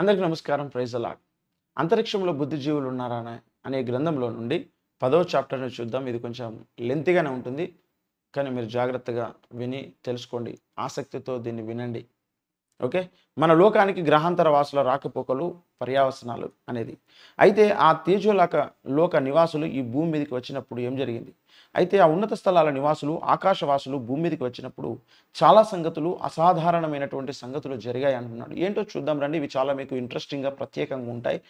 అందరికీ నమస్కారం ప్రైజ్ అంతరిక్షంలో బుద్ధిజీవులు ఉన్నారా అనే గ్రంథంలో నుండి పదో చాప్టర్ని చూద్దాం ఇది కొంచెం లెంతిగానే ఉంటుంది కానీ మీరు జాగ్రత్తగా విని తెలుసుకోండి ఆసక్తితో దీన్ని వినండి ఓకే మన లోకానికి గ్రహాంతర వాసుల రాకపోకలు పర్యావసనాలు అనేది అయితే ఆ తేజోలాక లోక నివాసులు ఈ భూమి మీదకి వచ్చినప్పుడు ఏం జరిగింది అయితే ఆ ఉన్నత స్థలాల నివాసులు ఆకాశవాసులు భూమి మీదకి వచ్చినప్పుడు చాలా సంగతులు అసాధారణమైనటువంటి సంగతులు జరిగాయి అంటున్నాడు ఏంటో చూద్దాం రండి ఇవి చాలా మీకు ఇంట్రెస్టింగ్గా ప్రత్యేకంగా ఉంటాయి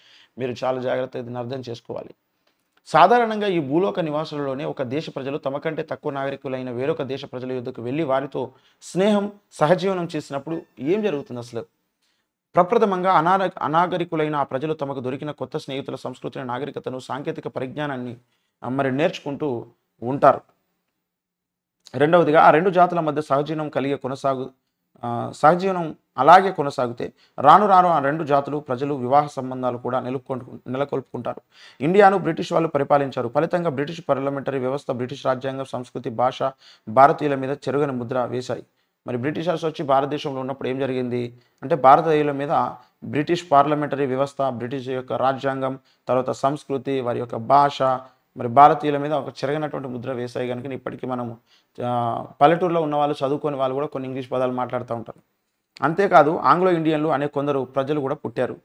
మీరు చాలా జాగ్రత్తగా దీన్ని అర్థం చేసుకోవాలి సాధారణంగా ఈ భూలోక నివాసులలోనే ఒక దేశ ప్రజలు తమ కంటే తక్కువ నాగరికులైన వేరొక దేశ ప్రజల యుద్ధకు వెళ్ళి వారితో స్నేహం సహజీవనం చేసినప్పుడు ఏం జరుగుతుంది అసలు ప్రప్రథమంగా అనాగరికులైన ఆ ప్రజలు తమకు దొరికిన కొత్త స్నేహితుల సంస్కృతిని నాగరికతను సాంకేతిక పరిజ్ఞానాన్ని మరి నేర్చుకుంటూ ఉంటారు రెండవదిగా ఆ రెండు జాతుల మధ్య సహజీవనం కలిగే కొనసాగు సహజీవనం అలాగే కొనసాగితే రాను రాను ఆ రెండు జాతులు ప్రజలు వివాహ సంబంధాలు కూడా నెలకొంటు నెలకొల్పుకుంటారు ఇండియాను బ్రిటిష్ వాళ్ళు పరిపాలించారు ఫలితంగా బ్రిటిష్ పార్లమెంటరీ వ్యవస్థ బ్రిటిష్ రాజ్యాంగం సంస్కృతి భాష భారతీయుల మీద చెరుగని ముద్ర వేశాయి మరి బ్రిటిషర్స్ వచ్చి భారతదేశంలో ఉన్నప్పుడు ఏం జరిగింది అంటే భారతీయుల మీద బ్రిటిష్ పార్లమెంటరీ వ్యవస్థ బ్రిటిష్ యొక్క రాజ్యాంగం తర్వాత సంస్కృతి వారి యొక్క భాష మరి భారతీయుల మీద ఒక చెరగనటువంటి ముద్ర వేసాయి కనుక ఇప్పటికీ మనము పల్లెటూరులో ఉన్న వాళ్ళు చదువుకొని వాళ్ళు కూడా కొన్ని ఇంగ్లీష్ పదాలు మాట్లాడుతూ ఉంటారు అంతేకాదు ఆంగ్లో ఇండియన్లు అనే కొందరు ప్రజలు కూడా పుట్టారు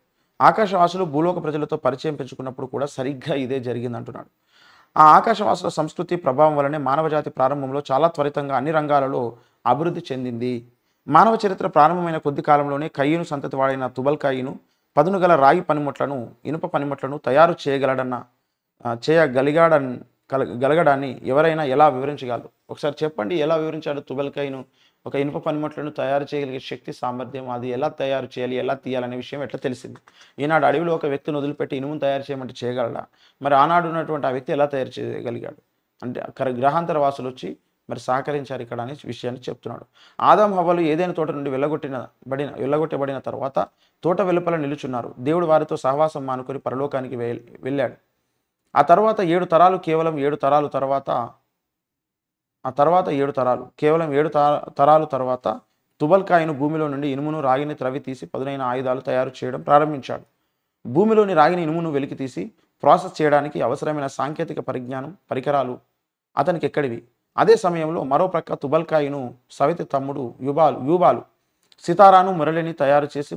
ఆకాశవాసులు భూలోక ప్రజలతో పరిచయం పెంచుకున్నప్పుడు కూడా సరిగ్గా ఇదే జరిగిందంటున్నాడు ఆ ఆకాశవాసుల సంస్కృతి ప్రభావం వలనే మానవజాతి ప్రారంభంలో చాలా త్వరితంగా అన్ని రంగాలలో అభివృద్ధి చెందింది మానవ చరిత్ర ప్రారంభమైన కొద్ది కాలంలోనే కయ్యను సంతతి వాడైన తుబల్కాయిను పదునుగల రాగి పనిముట్లను ఇనుప పనిముట్లను తయారు చేయగలడన్న చేయగలిగాడని కల గలగడాన్ని ఎవరైనా ఎలా వివరించగలరు ఒకసారి చెప్పండి ఎలా వివరించాడు తుబెల్కైను ఒక ఇనుప పనిముట్లను తయారు చేయగలిగే శక్తి సామర్థ్యం అది ఎలా తయారు చేయాలి ఎలా తీయాలనే విషయం ఎట్లా తెలిసింది ఈనాడు అడవిలో ఒక వ్యక్తిని వదిలిపెట్టి ఇనుము తయారు చేయమంటే చేయగలడా మరి ఆనాడు ఉన్నటువంటి ఆ వ్యక్తి ఎలా తయారు చేయగలిగాడు అంటే గ్రహాంతర వాసులు వచ్చి మరి సహకరించారు ఇక్కడ అనే విషయాన్ని చెప్తున్నాడు ఆదాం హవలు ఏదైనా తోట నుండి వెళ్ళగొట్టిన బడిన వెళ్ళగొట్టబడిన తర్వాత తోట వెలుపల నిలుచున్నారు దేవుడు వారితో సహవాసం మానుకొని పరలోకానికి వెళ్ళాడు ఆ తర్వాత ఏడు తరాలు కేవలం ఏడు తరాలు తర్వాత ఆ తర్వాత ఏడు తరాలు కేవలం ఏడు తరాలు తర్వాత తుబల్కాయను భూమిలో నుండి ఇనుమును రాగిని త్రవి తీసి పదునైన ఆయుధాలు తయారు చేయడం ప్రారంభించాడు భూమిలోని రాగిని ఇనుమును వెలికి తీసి ప్రాసెస్ చేయడానికి అవసరమైన సాంకేతిక పరిజ్ఞానం పరికరాలు అతనికి ఎక్కడివి అదే సమయంలో మరోప్రక్క తుబల్కాయను సవితి తమ్ముడు యుబాలు యూబాలు సితారాను మురళిని తయారు చేసి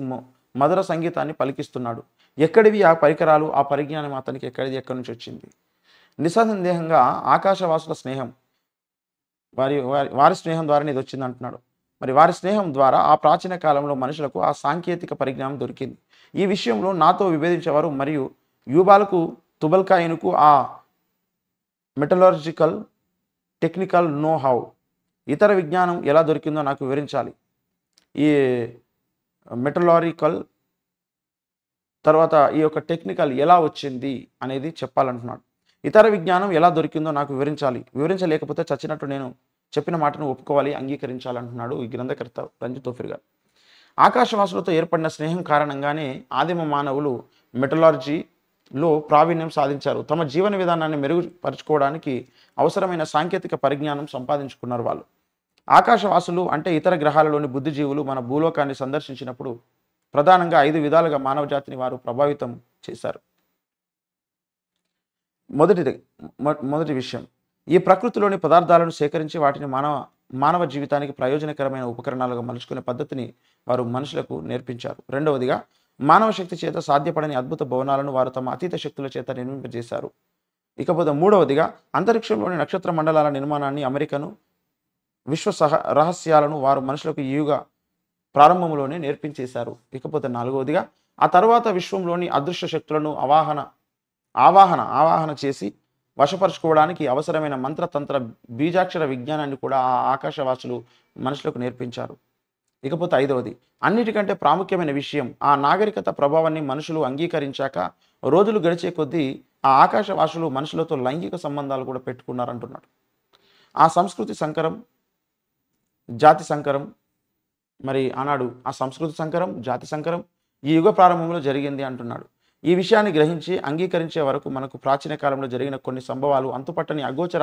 మధుర సంగీతాన్ని పలికిస్తున్నాడు ఎక్కడివి ఆ పరికరాలు ఆ పరిజ్ఞానం అతనికి ఎక్కడిది ఎక్కడి నుంచి వచ్చింది నిస్సందేహంగా ఆకాశవాసుల స్నేహం వారి వారి వారి స్నేహం ద్వారా ఇది వచ్చింది అంటున్నాడు మరి వారి స్నేహం ద్వారా ఆ ప్రాచీన కాలంలో మనుషులకు ఆ సాంకేతిక పరిజ్ఞానం దొరికింది ఈ విషయంలో నాతో విభేదించేవారు మరియు యూబాలకు తుబల్కాయనుకు ఆ మెటలాజికల్ టెక్నికల్ నో హౌ ఇతర విజ్ఞానం ఎలా దొరికిందో నాకు వివరించాలి ఈ మెటలారికల్ తర్వాత ఈ యొక్క టెక్నికల్ ఎలా వచ్చింది అనేది చెప్పాలంటున్నాడు ఇతర విజ్ఞానం ఎలా దొరికిందో నాకు వివరించాలి వివరించలేకపోతే చచ్చినట్టు నేను చెప్పిన మాటను ఒప్పుకోవాలి అంగీకరించాలంటున్నాడు ఈ గ్రంథకర్త రంజిత్ తోఫిర్ గారు ఆకాశవాసులతో ఏర్పడిన స్నేహం కారణంగానే ఆదిమ మానవులు మెటలాలజీలో ప్రావీణ్యం సాధించారు తమ జీవన విధానాన్ని మెరుగుపరుచుకోవడానికి అవసరమైన సాంకేతిక పరిజ్ఞానం సంపాదించుకున్నారు వాళ్ళు ఆకాశవాసులు అంటే ఇతర గ్రహాలలోని బుద్ధిజీవులు మన భూలోకాన్ని సందర్శించినప్పుడు ప్రధానంగా ఐదు విధాలుగా మానవ జాతిని వారు ప్రభావితం చేశారు మొదటిది మొదటి విషయం ఈ ప్రకృతిలోని పదార్థాలను సేకరించి వాటిని మానవ మానవ జీవితానికి ప్రయోజనకరమైన ఉపకరణాలుగా మలుచుకునే పద్ధతిని వారు మనుషులకు నేర్పించారు రెండవదిగా మానవ శక్తి చేత సాధ్యపడని అద్భుత భవనాలను వారు తమ అతీత శక్తుల చేత నిర్మింపజేశారు ఇకపోతే మూడవదిగా అంతరిక్షంలోని నక్షత్ర మండలాల నిర్మాణాన్ని అమెరికను విశ్వ సహ రహస్యాలను వారు మనుషులకు ఈయుగా ప్రారంభంలోనే నేర్పించేశారు ఇకపోతే నాలుగవదిగా ఆ తర్వాత విశ్వంలోని అదృశ్య శక్తులను అవాహన ఆవాహన ఆవాహన చేసి వశపరుచుకోవడానికి అవసరమైన మంత్రతంత్ర బీజాక్షర విజ్ఞానాన్ని కూడా ఆ ఆకాశవాసులు మనుషులకు నేర్పించారు ఇకపోతే ఐదవది అన్నిటికంటే ప్రాముఖ్యమైన విషయం ఆ నాగరికత ప్రభావాన్ని మనుషులు అంగీకరించాక రోజులు గడిచే కొద్దీ ఆ ఆకాశవాసులు మనుషులతో లైంగిక సంబంధాలు కూడా పెట్టుకున్నారంటున్నాడు ఆ సంస్కృతి సంకరం జాతి సంకరం మరి ఆనాడు ఆ సంస్కృతి సంకరం జాతి సంకరం ఈ యుగ ప్రారంభంలో జరిగింది అంటున్నాడు ఈ విషయాన్ని గ్రహించి అంగీకరించే వరకు మనకు ప్రాచీన కాలంలో జరిగిన కొన్ని సంభవాలు అంతుపట్టని అగోచర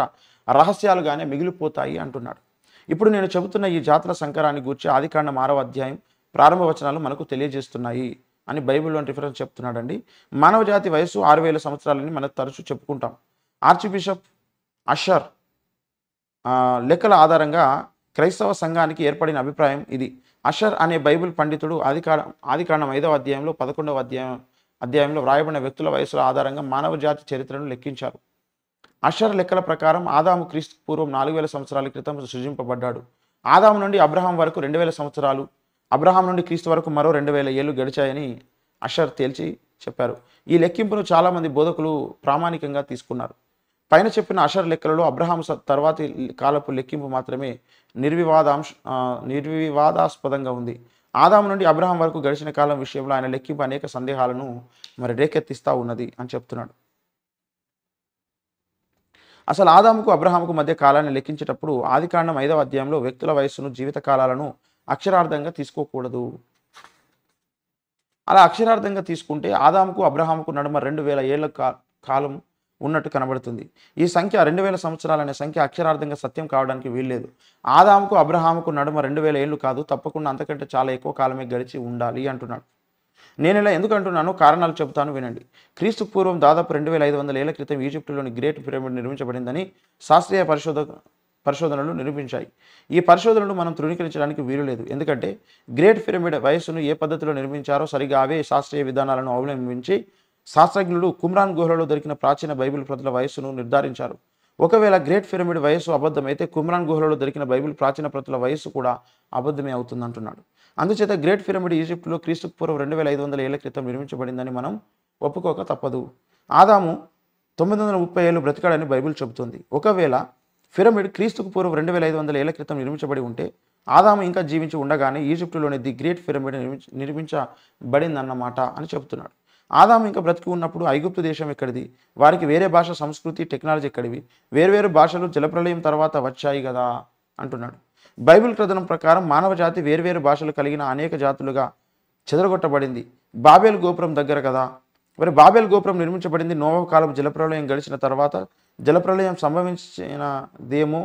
రహస్యాలుగానే మిగిలిపోతాయి అంటున్నాడు ఇప్పుడు నేను చెబుతున్న ఈ జాతర సంకరాన్ని గూర్చి ఆదికాండ మానవ అధ్యాయం ప్రారంభ వచనాలు మనకు తెలియజేస్తున్నాయి అని బైబిల్లోని రిఫరెన్స్ చెప్తున్నాడండి మానవ జాతి వయసు ఆరు వేల సంవత్సరాలని మనం తరచూ చెప్పుకుంటాం ఆర్చిబిషప్ అషర్ లెక్కల ఆధారంగా క్రైస్తవ సంఘానికి ఏర్పడిన అభిప్రాయం ఇది అషర్ అనే బైబిల్ పండితుడు ఆదికాండం ఆదికాండం ఐదవ అధ్యాయంలో పదకొండవ అధ్యాయం అధ్యాయంలో వ్రాయబడిన వ్యక్తుల వయసుల ఆధారంగా మానవ జాతి చరిత్రను లెక్కించారు అషర్ లెక్కల ప్రకారం ఆదాము క్రీస్తు పూర్వం నాలుగు వేల సంవత్సరాల క్రితం సృజింపబడ్డాడు ఆదాము నుండి అబ్రహాం వరకు రెండు వేల సంవత్సరాలు అబ్రహాం నుండి క్రీస్తు వరకు మరో రెండు వేల ఏళ్ళు గడిచాయని అషర్ తేల్చి చెప్పారు ఈ లెక్కింపును చాలామంది బోధకులు ప్రామాణికంగా తీసుకున్నారు పైన చెప్పిన అషర్ లెక్కలలో అబ్రహాం తర్వాతి కాలపు లెక్కింపు మాత్రమే నిర్వివాదాంశ నిర్వివాదాస్పదంగా ఉంది ఆదాము నుండి అబ్రహాం వరకు గడిచిన కాలం విషయంలో ఆయన లెక్కింపు అనేక సందేహాలను మరి రేకెత్తిస్తూ ఉన్నది అని చెప్తున్నాడు అసలు ఆదాముకు అబ్రహాముకు మధ్య కాలాన్ని లెక్కించేటప్పుడు ఆదికాండం ఐదవ అధ్యాయంలో వ్యక్తుల వయస్సును జీవిత కాలాలను అక్షరార్థంగా తీసుకోకూడదు అలా అక్షరార్థంగా తీసుకుంటే ఆదాముకు అబ్రహాముకు నడుమ రెండు వేల ఏళ్ళ కాలం ఉన్నట్టు కనబడుతుంది ఈ సంఖ్య రెండు వేల అనే సంఖ్య అక్షరార్థంగా సత్యం కావడానికి వీల్లేదు ఆదాముకు అబ్రహాముకు నడుమ రెండు వేల ఏళ్ళు కాదు తప్పకుండా అంతకంటే చాలా ఎక్కువ కాలమే గడిచి ఉండాలి అంటున్నాడు నేను ఇలా ఎందుకు అంటున్నాను కారణాలు చెబుతాను వినండి క్రీస్తు పూర్వం దాదాపు రెండు వేల ఐదు వందల ఏళ్ల క్రితం ఈజిప్టులోని గ్రేట్ పిరమిడ్ నిర్మించబడిందని శాస్త్రీయ పరిశోధక పరిశోధనలు నిరూపించాయి ఈ పరిశోధనలు మనం తృణీకరించడానికి వీలు లేదు ఎందుకంటే గ్రేట్ పిరమిడ్ వయస్సును ఏ పద్ధతిలో నిర్మించారో సరిగా అవే శాస్త్రీయ విధానాలను అవలంబించి శాస్త్రజ్ఞులు కుమ్రాన్ గుహలలో దొరికిన ప్రాచీన బైబిల్ ప్రతుల వయస్సును నిర్ధారించారు ఒకవేళ గ్రేట్ పిరమిడ్ వయస్సు అబద్ధమైతే కుమ్రాన్ గుహలలో దొరికిన బైబిల్ ప్రాచీన ప్రతుల వయస్సు కూడా అబద్ధమే అవుతుందంటున్నాడు అందుచేత గ్రేట్ పిరమిడ్ ఈజిప్ట్లో క్రీస్తు పూర్వం రెండు వేల ఐదు వందల ఏళ్ల క్రితం నిర్మించబడిందని మనం ఒప్పుకోక తప్పదు ఆదాము తొమ్మిది వందల ముప్పై ఏళ్ళు బ్రతికాడని బైబిల్ చెబుతుంది ఒకవేళ పిరమిడ్ క్రీస్తుకు పూర్వం రెండు వేల ఐదు వందల ఏళ్ల క్రితం నిర్మించబడి ఉంటే ఆదాము ఇంకా జీవించి ఉండగానే ఈజిప్టులోని ది గ్రేట్ పిరమిడ్ నిర్మించ నిర్మించబడిందన్నమాట అని చెబుతున్నాడు ఆదాం ఇంకా బ్రతికి ఉన్నప్పుడు ఐగుప్తు దేశం ఎక్కడిది వారికి వేరే భాష సంస్కృతి టెక్నాలజీ ఎక్కడివి వేర్వేరు భాషలు జలప్రలయం తర్వాత వచ్చాయి కదా అంటున్నాడు బైబిల్ కథనం ప్రకారం మానవ జాతి వేర్వేరు భాషలు కలిగిన అనేక జాతులుగా చెదరగొట్టబడింది బాబేల్ గోపురం దగ్గర కదా మరి బాబేల్ గోపురం నిర్మించబడింది నోవ జలప్రలయం గడిచిన తర్వాత జలప్రలయం సంభవించినదేమో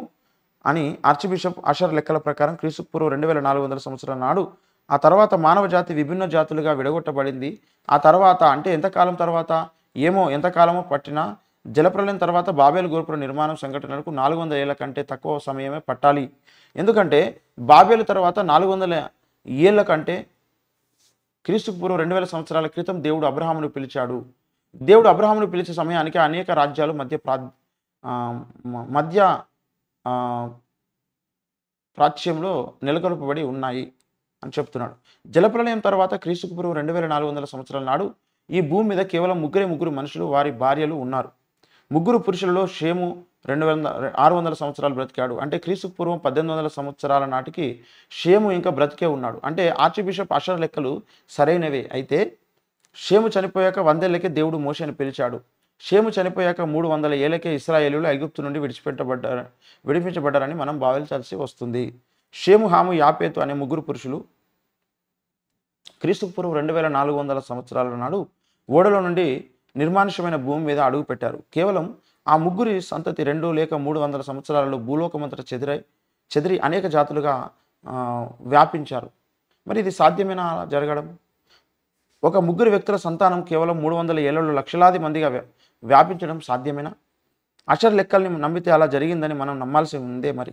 అని ఆర్చిబిషప్ అషర్ లెక్కల ప్రకారం పూర్వం రెండు వేల నాలుగు వందల సంవత్సరాల నాడు ఆ తర్వాత మానవ జాతి విభిన్న జాతులుగా విడగొట్టబడింది ఆ తర్వాత అంటే ఎంతకాలం తర్వాత ఏమో ఎంతకాలమో పట్టినా జలప్రలయం తర్వాత బాబేల్ గోపుర నిర్మాణం సంఘటనలకు నాలుగు వందల ఏళ్ల కంటే తక్కువ సమయమే పట్టాలి ఎందుకంటే బాబేలు తర్వాత నాలుగు వందల ఏళ్ల కంటే క్రీస్తు పూర్వం రెండు వేల సంవత్సరాల క్రితం దేవుడు అబ్రహామును పిలిచాడు దేవుడు అబ్రహామును పిలిచే సమయానికి అనేక రాజ్యాలు మధ్య ప్రా మధ్య ప్రాచ్యంలో నెలకొల్పబడి ఉన్నాయి అని చెప్తున్నాడు జలప్రలయం తర్వాత క్రీస్తుకు పూర్వం రెండు వేల నాలుగు వందల సంవత్సరాల నాడు ఈ భూమి మీద కేవలం ముగ్గురే ముగ్గురు మనుషులు వారి భార్యలు ఉన్నారు ముగ్గురు పురుషులలో షేము రెండు వేల ఆరు వందల సంవత్సరాలు బ్రతికాడు అంటే క్రీస్తుకు పూర్వం పద్దెనిమిది వందల సంవత్సరాల నాటికి షేము ఇంకా బ్రతికే ఉన్నాడు అంటే ఆర్చి బిషప్ లెక్కలు సరైనవే అయితే షేము చనిపోయాక వందేళ్లకే దేవుడు మోషని పిలిచాడు షేము చనిపోయాక మూడు వందల ఏళ్ళకే ఇస్రాయేలీలు ఐగుప్తు నుండి విడిచిపెట్టబడ్డారు విడిపించబడ్డారని మనం భావించాల్సి వస్తుంది షేము హాము యాపేతు అనే ముగ్గురు పురుషులు క్రీస్తు పూర్వం రెండు వేల నాలుగు వందల సంవత్సరాల నాడు ఓడలో నుండి నిర్మానుషమైన భూమి మీద అడుగు పెట్టారు కేవలం ఆ ముగ్గురి సంతతి రెండు లేక మూడు వందల సంవత్సరాలలో భూలోకమంతట చెదిరై చెదిరి అనేక జాతులుగా వ్యాపించారు మరి ఇది సాధ్యమేనా జరగడం ఒక ముగ్గురు వ్యక్తుల సంతానం కేవలం మూడు వందల ఏళ్ళలో లక్షలాది మందిగా వ్యాపించడం సాధ్యమేనా అక్షర లెక్కల్ని నమ్మితే అలా జరిగిందని మనం నమ్మాల్సి ఉందే మరి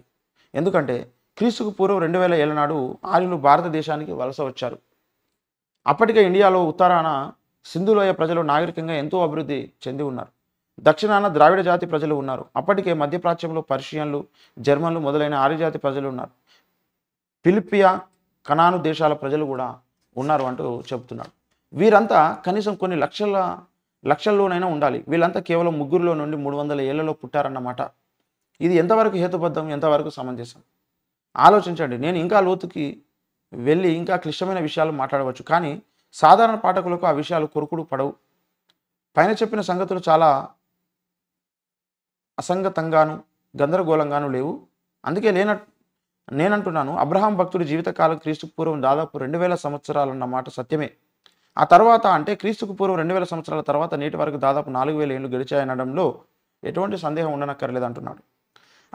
ఎందుకంటే క్రీస్తుకు పూర్వం రెండు వేల నాడు ఆర్యులు భారతదేశానికి వలస వచ్చారు అప్పటికే ఇండియాలో ఉత్తరాన సింధులోయ ప్రజలు నాగరికంగా ఎంతో అభివృద్ధి చెంది ఉన్నారు దక్షిణాన ద్రావిడ జాతి ప్రజలు ఉన్నారు అప్పటికే మధ్యప్రాచ్యంలో పర్షియన్లు జర్మన్లు మొదలైన ఆర్యజాతి ప్రజలు ఉన్నారు ఫిలిపియా కనాను దేశాల ప్రజలు కూడా ఉన్నారు అంటూ చెబుతున్నారు వీరంతా కనీసం కొన్ని లక్షల లక్షల్లోనైనా ఉండాలి వీళ్ళంతా కేవలం ముగ్గురులో నుండి మూడు వందల ఏళ్లలో పుట్టారన్నమాట ఇది ఎంతవరకు హేతుబద్ధం ఎంతవరకు సమంజసం ఆలోచించండి నేను ఇంకా లోతుకి వెళ్ళి ఇంకా క్లిష్టమైన విషయాలు మాట్లాడవచ్చు కానీ సాధారణ పాఠకులకు ఆ విషయాలు కొరుకుడు పడవు పైన చెప్పిన సంగతులు చాలా అసంగతంగాను గందరగోళంగాను లేవు అందుకే లేన నేనంటున్నాను అబ్రహాం భక్తుడి జీవితకాలం క్రీస్తుకు పూర్వం దాదాపు రెండు వేల సంవత్సరాలన్న మాట సత్యమే ఆ తర్వాత అంటే క్రీస్తుకు పూర్వం రెండు వేల సంవత్సరాల తర్వాత నేటి వరకు దాదాపు నాలుగు వేల ఏళ్ళు గడిచాయనడంలో ఎటువంటి సందేహం ఉండనక్కర్లేదు అంటున్నాడు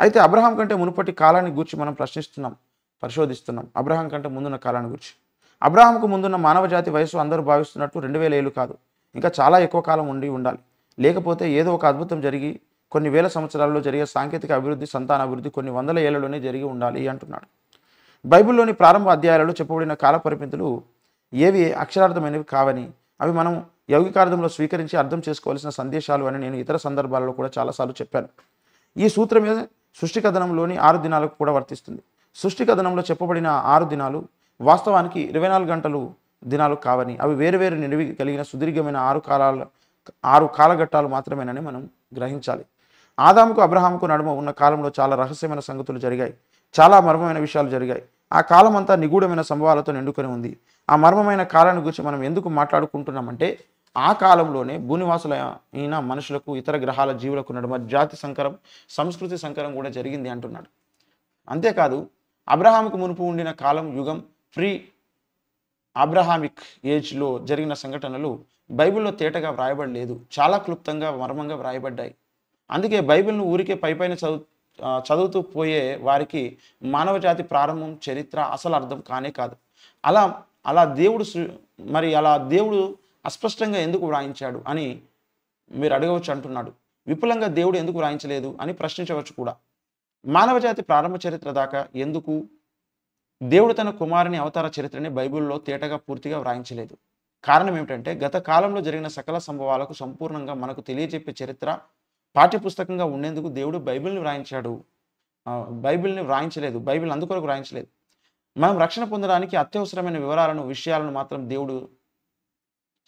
అయితే అబ్రహాం కంటే మునుపటి కాలాన్ని గూర్చి మనం ప్రశ్నిస్తున్నాం పరిశోధిస్తున్నాం అబ్రహాం కంటే ముందున్న కాలాన్ని గురించి అబ్రహాంకు ముందున్న మానవ జాతి వయసు అందరూ భావిస్తున్నట్టు రెండు వేల ఏళ్ళు కాదు ఇంకా చాలా ఎక్కువ కాలం ఉండి ఉండాలి లేకపోతే ఏదో ఒక అద్భుతం జరిగి కొన్ని వేల సంవత్సరాల్లో జరిగే సాంకేతిక అభివృద్ధి సంతాన అభివృద్ధి కొన్ని వందల ఏళ్లలోనే జరిగి ఉండాలి అంటున్నాడు బైబిల్లోని ప్రారంభ అధ్యాయాలలో చెప్పబడిన కాల పరిమితులు ఏవి అక్షరార్థమైనవి కావని అవి మనం యౌగికార్థంలో స్వీకరించి అర్థం చేసుకోవాల్సిన సందేశాలు అని నేను ఇతర సందర్భాలలో కూడా చాలాసార్లు చెప్పాను ఈ సూత్రం మీద సృష్టి కథనంలోని ఆరు దినాలకు కూడా వర్తిస్తుంది సృష్టి కథనంలో చెప్పబడిన ఆరు దినాలు వాస్తవానికి ఇరవై నాలుగు గంటలు దినాలు కావని అవి వేరువేరు నిడివి కలిగిన సుదీర్ఘమైన ఆరు కాలాల ఆరు కాలఘట్టాలు మాత్రమేనని మనం గ్రహించాలి ఆదాముకు అబ్రహాంకు నడుమ ఉన్న కాలంలో చాలా రహస్యమైన సంగతులు జరిగాయి చాలా మర్మమైన విషయాలు జరిగాయి ఆ కాలం అంతా నిగూఢమైన సంభవాలతో నిండుకొని ఉంది ఆ మర్మమైన కాలాన్ని గురించి మనం ఎందుకు మాట్లాడుకుంటున్నామంటే ఆ కాలంలోనే భూనివాసుల అయిన మనుషులకు ఇతర గ్రహాల జీవులకు నడుమ జాతి సంకరం సంస్కృతి సంకరం కూడా జరిగింది అంటున్నాడు అంతేకాదు అబ్రహాంకు మునుపు ఉండిన కాలం యుగం ఫ్రీ అబ్రహామిక్ ఏజ్లో జరిగిన సంఘటనలు బైబిల్లో తేటగా వ్రాయబడలేదు చాలా క్లుప్తంగా మర్మంగా వ్రాయబడ్డాయి అందుకే బైబిల్ను ఊరికే పైపైన చదువు చదువుతూ పోయే వారికి మానవ జాతి ప్రారంభం చరిత్ర అసలు అర్థం కానే కాదు అలా అలా దేవుడు మరి అలా దేవుడు అస్పష్టంగా ఎందుకు వ్రాయించాడు అని మీరు అడగవచ్చు అంటున్నాడు విపులంగా దేవుడు ఎందుకు వ్రాయించలేదు అని ప్రశ్నించవచ్చు కూడా మానవజాతి ప్రారంభ చరిత్ర దాకా ఎందుకు దేవుడు తన కుమారుని అవతార చరిత్రని బైబిల్లో తేటగా పూర్తిగా వ్రాయించలేదు కారణం ఏమిటంటే గత కాలంలో జరిగిన సకల సంభవాలకు సంపూర్ణంగా మనకు తెలియజెప్పే చరిత్ర పాఠ్యపుస్తకంగా ఉండేందుకు దేవుడు బైబిల్ని వ్రాయించాడు బైబిల్ని వ్రాయించలేదు బైబిల్ అందుకొరకు వ్రాయించలేదు మనం రక్షణ పొందడానికి అత్యవసరమైన వివరాలను విషయాలను మాత్రం దేవుడు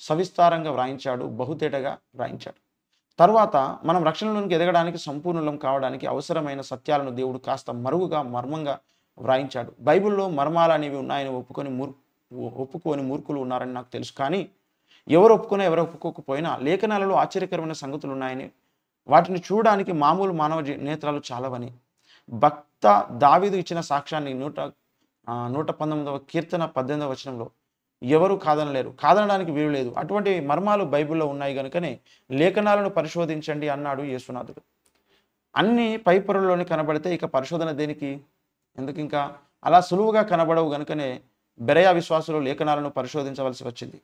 సవిస్తారంగా వ్రాయించాడు బహుతేటగా వ్రాయించాడు తర్వాత మనం రక్షణలోనికి ఎదగడానికి సంపూర్ణలం కావడానికి అవసరమైన సత్యాలను దేవుడు కాస్త మరుగుగా మర్మంగా వ్రాయించాడు బైబిల్లో మర్మాలు అనేవి ఉన్నాయని ఒప్పుకొని మూర్ ఒప్పుకొని మూర్ఖులు ఉన్నారని నాకు తెలుసు కానీ ఎవరు ఒప్పుకున్నా ఎవరు ఒప్పుకోకపోయినా లేఖనాలలో ఆశ్చర్యకరమైన సంగతులు ఉన్నాయని వాటిని చూడడానికి మామూలు మానవ నేత్రాలు చాలవని భక్త దావీదు ఇచ్చిన సాక్ష్యాన్ని నూట నూట పంతొమ్మిదవ కీర్తన పద్దెనిమిదవ వచనంలో ఎవరు కాదనలేరు కాదనడానికి వీలు లేదు అటువంటి మర్మాలు బైబిల్లో ఉన్నాయి కనుకనే లేఖనాలను పరిశోధించండి అన్నాడు యేసునాథుడు అన్ని పై పొరల్లోనే కనబడితే ఇక పరిశోధన దేనికి ఎందుకు ఇంకా అలా సులువుగా కనబడవు కనుకనే బెరయా విశ్వాసులు లేఖనాలను పరిశోధించవలసి వచ్చింది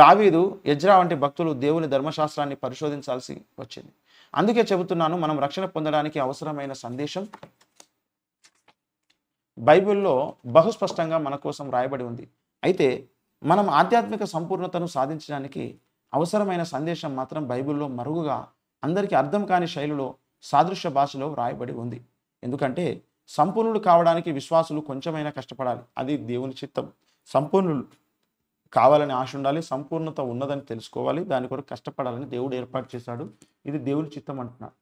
దావీదు యజ్రా వంటి భక్తులు దేవుని ధర్మశాస్త్రాన్ని పరిశోధించాల్సి వచ్చింది అందుకే చెబుతున్నాను మనం రక్షణ పొందడానికి అవసరమైన సందేశం బైబిల్లో బహుస్పష్టంగా మన కోసం రాయబడి ఉంది అయితే మనం ఆధ్యాత్మిక సంపూర్ణతను సాధించడానికి అవసరమైన సందేశం మాత్రం బైబిల్లో మరుగుగా అందరికీ అర్థం కాని శైలిలో సాదృశ్య భాషలో వ్రాయబడి ఉంది ఎందుకంటే సంపూర్ణుడు కావడానికి విశ్వాసులు కొంచెమైనా కష్టపడాలి అది దేవుని చిత్తం సంపూర్ణులు కావాలని ఆశ ఉండాలి సంపూర్ణత ఉన్నదని తెలుసుకోవాలి దాని కొరకు కష్టపడాలని దేవుడు ఏర్పాటు చేశాడు ఇది దేవుని చిత్తం అంటున్నాడు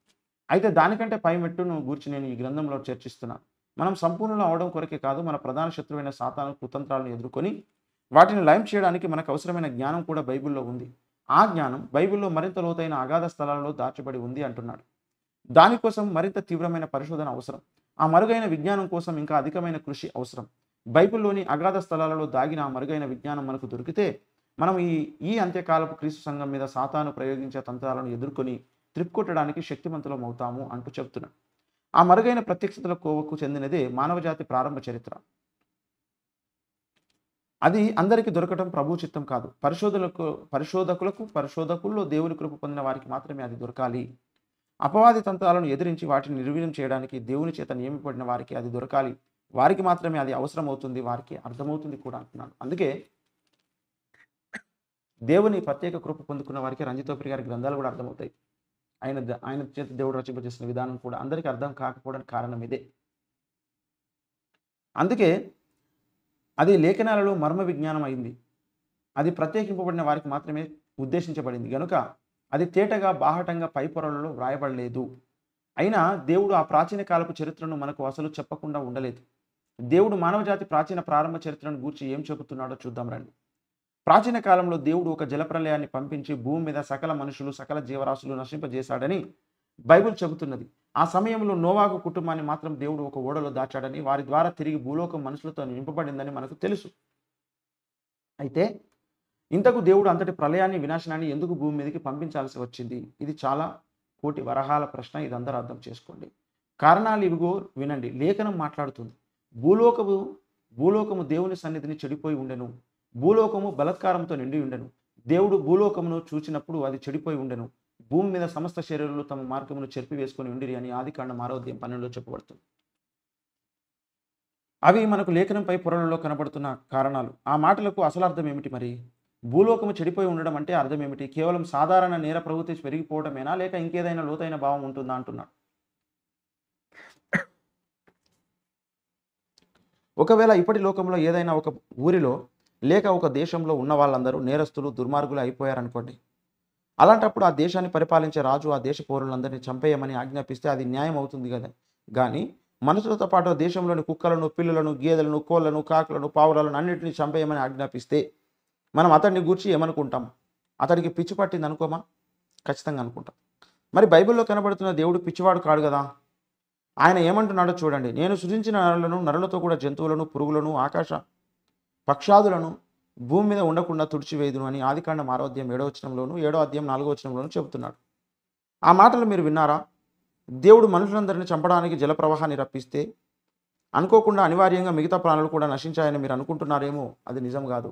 అయితే దానికంటే పై మెట్టును గూర్చి నేను ఈ గ్రంథంలో చర్చిస్తున్నాను మనం సంపూర్ణులు అవడం కొరకే కాదు మన ప్రధాన శత్రువైన సాతాను కుతంత్రాలను ఎదుర్కొని వాటిని లయం చేయడానికి మనకు అవసరమైన జ్ఞానం కూడా బైబిల్లో ఉంది ఆ జ్ఞానం బైబిల్లో మరింత లోతైన అగాధ స్థలాలలో దాచబడి ఉంది అంటున్నాడు దానికోసం మరింత తీవ్రమైన పరిశోధన అవసరం ఆ మరుగైన విజ్ఞానం కోసం ఇంకా అధికమైన కృషి అవసరం బైబిల్లోని అగాధ స్థలాలలో దాగిన ఆ మరుగైన విజ్ఞానం మనకు దొరికితే మనం ఈ ఈ అంత్యకాలపు క్రీస్తు సంఘం మీద సాతాను ప్రయోగించే తంత్రాలను ఎదుర్కొని త్రిప్పుకొట్టడానికి శక్తివంతులం అవుతాము అంటూ చెబుతున్నాడు ఆ మరుగైన ప్రత్యక్షతల కోవకు చెందినదే మానవజాతి ప్రారంభ చరిత్ర అది అందరికీ దొరకటం ప్రభు చిత్తం కాదు పరిశోధనకు పరిశోధకులకు పరిశోధకుల్లో దేవుని కృప పొందిన వారికి మాత్రమే అది దొరకాలి అపవాది తంత్రాలను ఎదిరించి వాటిని నిర్వీర్యం చేయడానికి దేవుని చేత నియమిపడిన వారికి అది దొరకాలి వారికి మాత్రమే అది అవసరం అవుతుంది వారికి అర్థమవుతుంది కూడా అంటున్నాడు అందుకే దేవుని ప్రత్యేక కృప పొందుకున్న వారికి రంజితోపరి గారి గ్రంథాలు కూడా అర్థమవుతాయి ఆయన ఆయన చేత దేవుడు రచింపజేసిన విధానం కూడా అందరికీ అర్థం కాకపోవడానికి కారణం ఇదే అందుకే అది లేఖనాలలో మర్మ విజ్ఞానం అయింది అది ప్రత్యేకింపబడిన వారికి మాత్రమే ఉద్దేశించబడింది గనుక అది తేటగా బాహటంగా పై పొరలలో వ్రాయబడలేదు అయినా దేవుడు ఆ ప్రాచీన కాలపు చరిత్రను మనకు అసలు చెప్పకుండా ఉండలేదు దేవుడు మానవజాతి ప్రాచీన ప్రారంభ చరిత్రను గూర్చి ఏం చెబుతున్నాడో చూద్దాం రండి ప్రాచీన కాలంలో దేవుడు ఒక జలప్రలయాన్ని పంపించి భూమి మీద సకల మనుషులు సకల జీవరాశులు నశింపజేశాడని బైబుల్ చెబుతున్నది ఆ సమయంలో నోవాకు కుటుంబాన్ని మాత్రం దేవుడు ఒక ఓడలో దాచాడని వారి ద్వారా తిరిగి భూలోకం మనుషులతో నింపబడిందని మనకు తెలుసు అయితే ఇంతకు దేవుడు అంతటి ప్రళయాన్ని వినాశనాన్ని ఎందుకు భూమి మీదకి పంపించాల్సి వచ్చింది ఇది చాలా కోటి వరహాల ప్రశ్న ఇది అందరూ అర్థం చేసుకోండి కారణాలు ఇవిగో వినండి లేఖనం మాట్లాడుతుంది భూలోకము భూలోకము దేవుని సన్నిధిని చెడిపోయి ఉండెను భూలోకము బలత్కారంతో నిండి ఉండెను దేవుడు భూలోకమును చూచినప్పుడు అది చెడిపోయి ఉండెను భూమి మీద సమస్త శరీరంలో తమ మార్గమును చెరిపి వేసుకొని ఉండిరి అని ఆది కాండం ఆరోగ్యం పన్నెండులో చెప్పబడుతుంది అవి మనకు లేఖనంపై పురాణంలో కనబడుతున్న కారణాలు ఆ మాటలకు అసలు అర్థం ఏమిటి మరి భూలోకము చెడిపోయి ఉండడం అంటే అర్థం ఏమిటి కేవలం సాధారణ నేర ప్రవృత్తి పెరిగిపోవడమేనా లేక ఇంకేదైనా లోతైన భావం ఉంటుందా అంటున్నాడు ఒకవేళ ఇప్పటి లోకంలో ఏదైనా ఒక ఊరిలో లేక ఒక దేశంలో ఉన్న వాళ్ళందరూ నేరస్తులు దుర్మార్గులు అయిపోయారనుకోండి అలాంటప్పుడు ఆ దేశాన్ని పరిపాలించే రాజు ఆ దేశ పౌరులందరినీ చంపేయమని ఆజ్ఞాపిస్తే అది న్యాయం అవుతుంది కదా కానీ మనుషులతో పాటు దేశంలోని కుక్కలను పిల్లలను గేదెలను కోళ్లను కాకులను పావులను అన్నింటినీ చంపేయమని ఆజ్ఞాపిస్తే మనం అతన్ని గూర్చి ఏమనుకుంటాం అతడికి పిచ్చి పట్టింది అనుకోమా ఖచ్చితంగా అనుకుంటాం మరి బైబిల్లో కనబడుతున్న దేవుడు పిచ్చివాడు కాడు కదా ఆయన ఏమంటున్నాడో చూడండి నేను సృజించిన నరులను నరులతో కూడా జంతువులను పురుగులను ఆకాశ పక్షాదులను భూమి మీద ఉండకుండా తుడిచివేయదును అని ఆదికాండం ఆరో అధ్యాయం ఏడో వచనంలోను ఏడో అధ్యాయం నాలుగో వచనంలోను చెబుతున్నాడు ఆ మాటలు మీరు విన్నారా దేవుడు మనుషులందరినీ చంపడానికి జల ప్రవాహాన్ని రప్పిస్తే అనుకోకుండా అనివార్యంగా మిగతా ప్రాణులు కూడా నశించాయని మీరు అనుకుంటున్నారేమో అది నిజం కాదు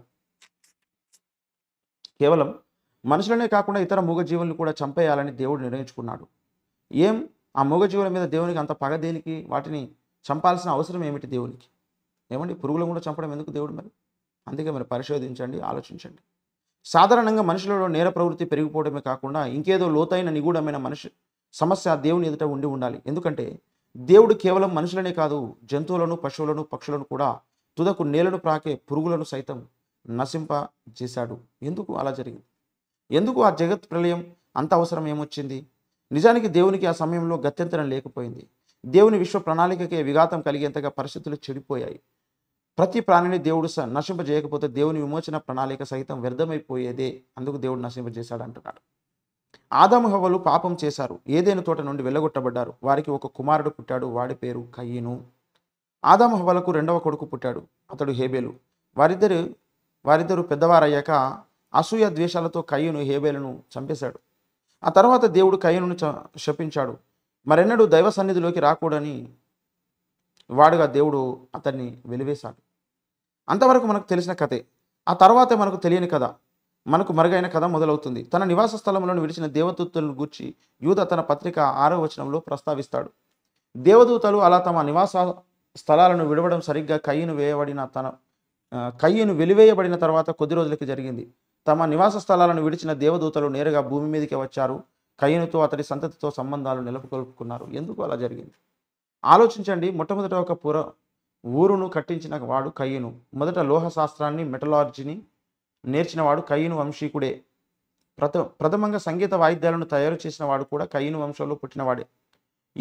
కేవలం మనుషులనే కాకుండా ఇతర మూగజీవులను కూడా చంపేయాలని దేవుడు నిర్ణయించుకున్నాడు ఏం ఆ మూగజీవుల మీద దేవునికి అంత పగ దేనికి వాటిని చంపాల్సిన అవసరం ఏమిటి దేవునికి ఏమండి పురుగులను కూడా చంపడం ఎందుకు దేవుడు మరి అందుకే మరి పరిశోధించండి ఆలోచించండి సాధారణంగా మనుషులలో నేర ప్రవృత్తి పెరిగిపోవడమే కాకుండా ఇంకేదో లోతైన నిగూఢమైన మనిషి సమస్య దేవుని ఎదుట ఉండి ఉండాలి ఎందుకంటే దేవుడు కేవలం మనుషులనే కాదు జంతువులను పశువులను పక్షులను కూడా తుదకు నేలను ప్రాకే పురుగులను సైతం నశింప చేశాడు ఎందుకు అలా జరిగింది ఎందుకు ఆ జగత్ ప్రళయం అంత అవసరం ఏమొచ్చింది నిజానికి దేవునికి ఆ సమయంలో గత్యంతరం లేకపోయింది దేవుని విశ్వ ప్రణాళికకే విఘాతం కలిగేంతగా పరిస్థితులు చెడిపోయాయి ప్రతి ప్రాణిని దేవుడు నశింపజేయకపోతే దేవుని విమోచన ప్రణాళిక సహితం వ్యర్థమైపోయేదే అందుకు దేవుడు నశింపజేశాడు అంటున్నాడు ఆదాము హవలు పాపం చేశారు ఏదైనా తోట నుండి వెళ్ళగొట్టబడ్డారు వారికి ఒక కుమారుడు పుట్టాడు వాడి పేరు కయ్యను ఆదాము హవలకు రెండవ కొడుకు పుట్టాడు అతడు హేబేలు వారిద్దరు వారిద్దరు పెద్దవారయ్యాక అసూయ ద్వేషాలతో కయ్యను హేబేలను చంపేశాడు ఆ తర్వాత దేవుడు కయ్యను శపించాడు మరెన్నడూ దైవ సన్నిధిలోకి రాకూడని వాడుగా దేవుడు అతన్ని వెలివేశాడు అంతవరకు మనకు తెలిసిన కథే ఆ తర్వాతే మనకు తెలియని కథ మనకు మరుగైన కథ మొదలవుతుంది తన నివాస స్థలంలోని విడిచిన దేవదూతలను గూర్చి యూధ తన పత్రిక ఆరో వచనంలో ప్రస్తావిస్తాడు దేవదూతలు అలా తమ నివాస స్థలాలను విడవడం సరిగ్గా కయ్యను వేయబడిన తన కయ్యను వెలివేయబడిన తర్వాత కొద్ది రోజులకి జరిగింది తమ నివాస స్థలాలను విడిచిన దేవదూతలు నేరుగా భూమి మీదకి వచ్చారు కయ్యనుతో అతడి సంతతితో సంబంధాలు నెలకొల్పుకున్నారు ఎందుకు అలా జరిగింది ఆలోచించండి మొట్టమొదట ఒక పుర ఊరును కట్టించిన వాడు కయ్యను మొదట లోహశాస్త్రాన్ని మెటలార్జీని నేర్చినవాడు కయ్యను వంశీకుడే ప్రథ ప్రథమంగా సంగీత వాయిద్యాలను తయారు చేసిన వాడు కూడా కయ్యను వంశంలో పుట్టినవాడే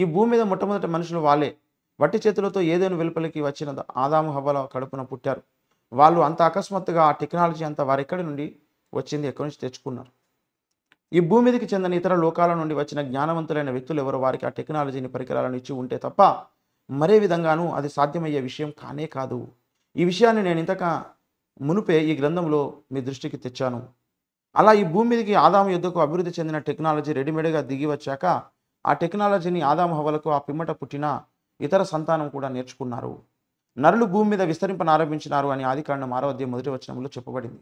ఈ భూమి మీద మొట్టమొదటి మనుషులు వాళ్ళే వట్టి చేతులతో ఏదైనా వెలుపలికి వచ్చిన ఆదాము హవ్వల కడుపున పుట్టారు వాళ్ళు అంత అకస్మాత్తుగా ఆ టెక్నాలజీ అంతా ఎక్కడి నుండి వచ్చింది ఎక్కడి నుంచి తెచ్చుకున్నారు ఈ భూమి మీదకి చెందిన ఇతర లోకాల నుండి వచ్చిన జ్ఞానవంతులైన వ్యక్తులు ఎవరు వారికి ఆ టెక్నాలజీని పరికరాలను ఇచ్చి ఉంటే తప్ప మరే విధంగానూ అది సాధ్యమయ్యే విషయం కానే కాదు ఈ విషయాన్ని నేను ఇంతక మునుపే ఈ గ్రంథంలో మీ దృష్టికి తెచ్చాను అలా ఈ భూమి మీదకి ఆదాము యుద్ధకు అభివృద్ధి చెందిన టెక్నాలజీ రెడీమేడ్గా దిగి వచ్చాక ఆ టెక్నాలజీని ఆదాము హవలకు ఆ పిమ్మట పుట్టిన ఇతర సంతానం కూడా నేర్చుకున్నారు నరులు భూమి మీద విస్తరింపనారంభించినారు అని ఆది కారణం మొదటి వచనంలో చెప్పబడింది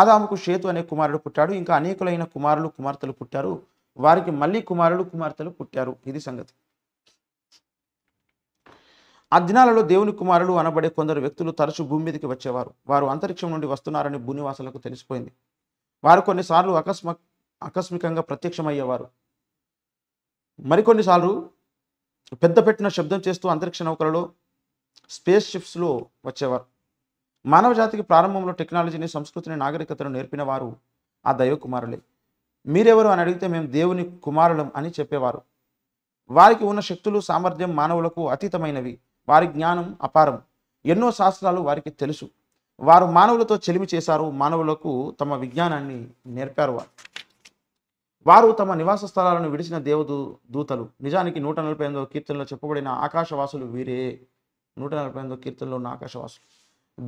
ఆదాముకు షేతు అనే కుమారుడు పుట్టాడు ఇంకా అనేకులైన కుమారులు కుమార్తెలు పుట్టారు వారికి మళ్ళీ కుమారులు కుమార్తెలు పుట్టారు ఇది సంగతి ఆ దినాలలో దేవుని కుమారులు అనబడే కొందరు వ్యక్తులు తరచు భూమి మీదకి వచ్చేవారు వారు అంతరిక్షం నుండి వస్తున్నారని భూనివాసులకు తెలిసిపోయింది వారు కొన్నిసార్లు అకస్మ ఆకస్మికంగా ప్రత్యక్షమయ్యేవారు మరికొన్నిసార్లు పెద్ద పెట్టిన శబ్దం చేస్తూ అంతరిక్ష నౌకలలో స్పేస్ షిప్స్లో వచ్చేవారు మానవ జాతికి ప్రారంభంలో టెక్నాలజీని సంస్కృతిని నాగరికతను నేర్పిన వారు ఆ దైవ కుమారులే మీరెవరు అని అడిగితే మేము దేవుని కుమారులం అని చెప్పేవారు వారికి ఉన్న శక్తులు సామర్థ్యం మానవులకు అతీతమైనవి వారి జ్ఞానం అపారం ఎన్నో శాస్త్రాలు వారికి తెలుసు వారు మానవులతో చెలిమి చేశారు మానవులకు తమ విజ్ఞానాన్ని నేర్పారు వారు వారు తమ నివాస స్థలాలను విడిచిన దేవదూ దూతలు నిజానికి నూట నలభై ఎనిమిదో కీర్తనలో చెప్పబడిన ఆకాశవాసులు వీరే నూట నలభై ఎనిమిదో కీర్తనలో ఉన్న ఆకాశవాసులు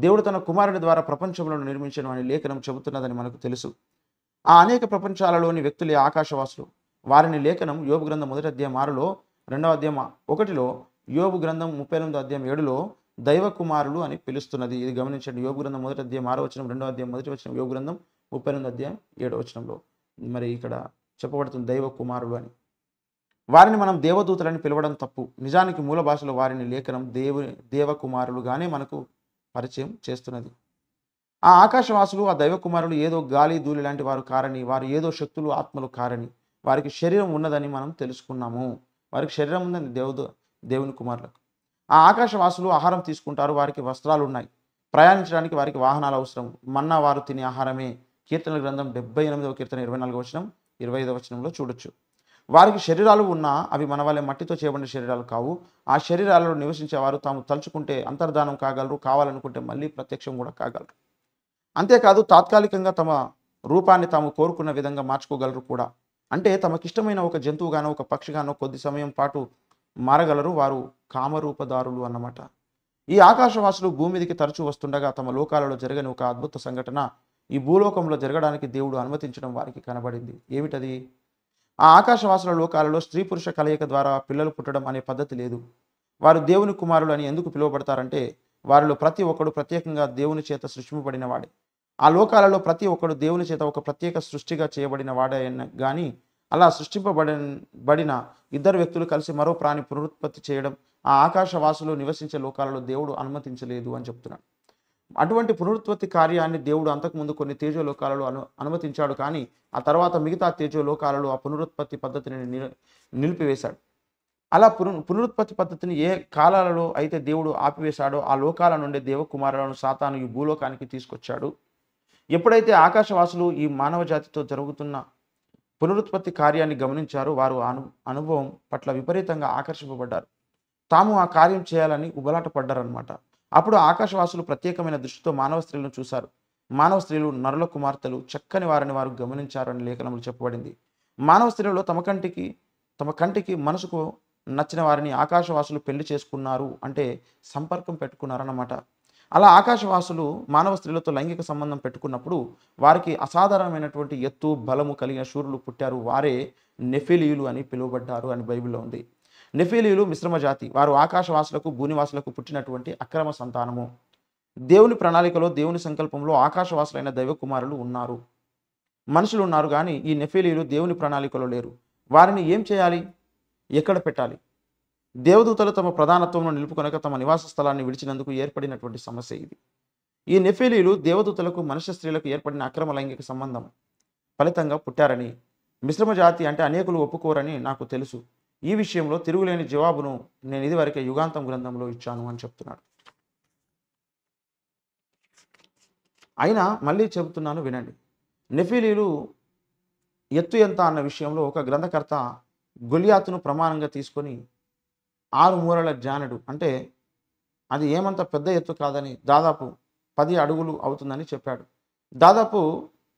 దేవుడు తన కుమారుడి ద్వారా ప్రపంచంలో నిర్మించడం అని లేఖనం చెబుతున్నదని మనకు తెలుసు ఆ అనేక ప్రపంచాలలోని వ్యక్తులే ఆకాశవాసులు వారిని లేఖనం యోగ గ్రంథం మొదటి అధ్యాయం ఆరులో రెండవ అధ్యాయం ఒకటిలో యోగు గ్రంథం ముప్పై ఎనిమిదో అధ్యాయం ఏడులో దైవ అని పిలుస్తున్నది ఇది గమనించండి యోగు గ్రంథం మొదటి అధ్యాయం ఆరో వచనం రెండో అధ్యాయం మొదటి వచనం యోగు గ్రంథం ముప్పై ఎనిమిది అధ్యాయం ఏడో వచనంలో మరి ఇక్కడ చెప్పబడుతుంది దైవ అని వారిని మనం దేవదూతలని పిలవడం తప్పు నిజానికి మూల భాషలో వారిని లేఖనం దేవు దేవకుమారులుగానే మనకు పరిచయం చేస్తున్నది ఆ ఆకాశవాసులు ఆ దైవకుమారులు ఏదో గాలి ధూళి లాంటి వారు కారని వారు ఏదో శక్తులు ఆత్మలు కారని వారికి శరీరం ఉన్నదని మనం తెలుసుకున్నాము వారికి శరీరం ఉందని దేవదూ దేవుని కుమారులకు ఆ ఆకాశవాసులు ఆహారం తీసుకుంటారు వారికి వస్త్రాలు ఉన్నాయి ప్రయాణించడానికి వారికి వాహనాలు అవసరం మన్నా వారు తినే ఆహారమే కీర్తన గ్రంథం డెబ్బై ఎనిమిదవ కీర్తన ఇరవై నాలుగవ వచనం ఇరవై ఐదవ వచనంలో చూడొచ్చు వారికి శరీరాలు ఉన్నా అవి మన వల్లే మట్టితో చేయబడిన శరీరాలు కావు ఆ శరీరాలలో నివసించే వారు తాము తలుచుకుంటే అంతర్ధానం కాగలరు కావాలనుకుంటే మళ్ళీ ప్రత్యక్షం కూడా కాగలరు అంతేకాదు తాత్కాలికంగా తమ రూపాన్ని తాము కోరుకున్న విధంగా మార్చుకోగలరు కూడా అంటే తమకిష్టమైన ఒక జంతువుగానో ఒక పక్షిగానో కొద్ది సమయం పాటు మారగలరు వారు కామరూపదారులు అన్నమాట ఈ ఆకాశవాసులు భూమి మీదకి తరచూ వస్తుండగా తమ లోకాలలో జరగని ఒక అద్భుత సంఘటన ఈ భూలోకంలో జరగడానికి దేవుడు అనుమతించడం వారికి కనబడింది ఏమిటది ఆ ఆకాశవాసుల లోకాలలో స్త్రీ పురుష కలయిక ద్వారా పిల్లలు పుట్టడం అనే పద్ధతి లేదు వారు దేవుని కుమారులు అని ఎందుకు పిలువబడతారంటే వారిలో ప్రతి ఒక్కడు ప్రత్యేకంగా దేవుని చేత సృష్టింపబడిన వాడే ఆ లోకాలలో ప్రతి ఒక్కడు దేవుని చేత ఒక ప్రత్యేక సృష్టిగా చేయబడిన వాడే కానీ అలా సృష్టింపబడిన ఇద్దరు వ్యక్తులు కలిసి మరో ప్రాణి పునరుత్పత్తి చేయడం ఆ ఆకాశవాసులు నివసించే లోకాలలో దేవుడు అనుమతించలేదు అని చెప్తున్నాడు అటువంటి పునరుత్పత్తి కార్యాన్ని దేవుడు అంతకుముందు కొన్ని తేజోలోకాలలో అను అనుమతించాడు కానీ ఆ తర్వాత మిగతా తేజోలోకాలలో ఆ పునరుత్పత్తి పద్ధతిని నిలిపివేశాడు అలా పున పునరుత్పత్తి పద్ధతిని ఏ కాలాలలో అయితే దేవుడు ఆపివేశాడో ఆ లోకాల నుండి దేవకుమారులను సాతాను ఈ భూలోకానికి తీసుకొచ్చాడు ఎప్పుడైతే ఆకాశవాసులు ఈ మానవ జాతితో జరుగుతున్న పునరుత్పత్తి కార్యాన్ని గమనించారు వారు అను అనుభవం పట్ల విపరీతంగా ఆకర్షింపబడ్డారు తాము ఆ కార్యం చేయాలని ఉబలాట పడ్డారనమాట అప్పుడు ఆకాశవాసులు ప్రత్యేకమైన దృష్టితో మానవ స్త్రీలను చూశారు మానవ స్త్రీలు నరుల కుమార్తెలు చక్కని వారిని వారు గమనించారని లేఖనములు చెప్పబడింది మానవ స్త్రీలలో తమ కంటికి తమ కంటికి మనసుకు నచ్చిన వారిని ఆకాశవాసులు పెళ్లి చేసుకున్నారు అంటే సంపర్కం పెట్టుకున్నారన్నమాట అలా ఆకాశవాసులు మానవ స్త్రీలతో లైంగిక సంబంధం పెట్టుకున్నప్పుడు వారికి అసాధారణమైనటువంటి ఎత్తు బలము కలిగిన శూరులు పుట్టారు వారే నెఫిలియులు అని పిలువబడ్డారు అని బైబిల్లో ఉంది నెఫిలియులు మిశ్రమ జాతి వారు ఆకాశవాసులకు భూనివాసులకు పుట్టినటువంటి అక్రమ సంతానము దేవుని ప్రణాళికలో దేవుని సంకల్పంలో ఆకాశవాసులైన దైవకుమారులు ఉన్నారు మనుషులు ఉన్నారు కానీ ఈ నెఫిలియులు దేవుని ప్రణాళికలో లేరు వారిని ఏం చేయాలి ఎక్కడ పెట్టాలి దేవదూతలు తమ ప్రధానత్వంలో నిలుపుకొనక తమ నివాస స్థలాన్ని విడిచినందుకు ఏర్పడినటువంటి సమస్య ఇది ఈ నెఫేలీలు దేవదూతలకు మనుష్య స్త్రీలకు ఏర్పడిన అక్రమ లైంగిక సంబంధం ఫలితంగా పుట్టారని మిశ్రమ జాతి అంటే అనేకులు ఒప్పుకోరని నాకు తెలుసు ఈ విషయంలో తిరుగులేని జవాబును నేను ఇదివరకే యుగాంతం గ్రంథంలో ఇచ్చాను అని చెప్తున్నాడు అయినా మళ్ళీ చెబుతున్నాను వినండి నెఫీలీలు ఎత్తు ఎంత అన్న విషయంలో ఒక గ్రంథకర్త గొలియాతును ప్రమాణంగా తీసుకొని ఆరు మూరల జానుడు అంటే అది ఏమంత పెద్ద ఎత్తు కాదని దాదాపు పది అడుగులు అవుతుందని చెప్పాడు దాదాపు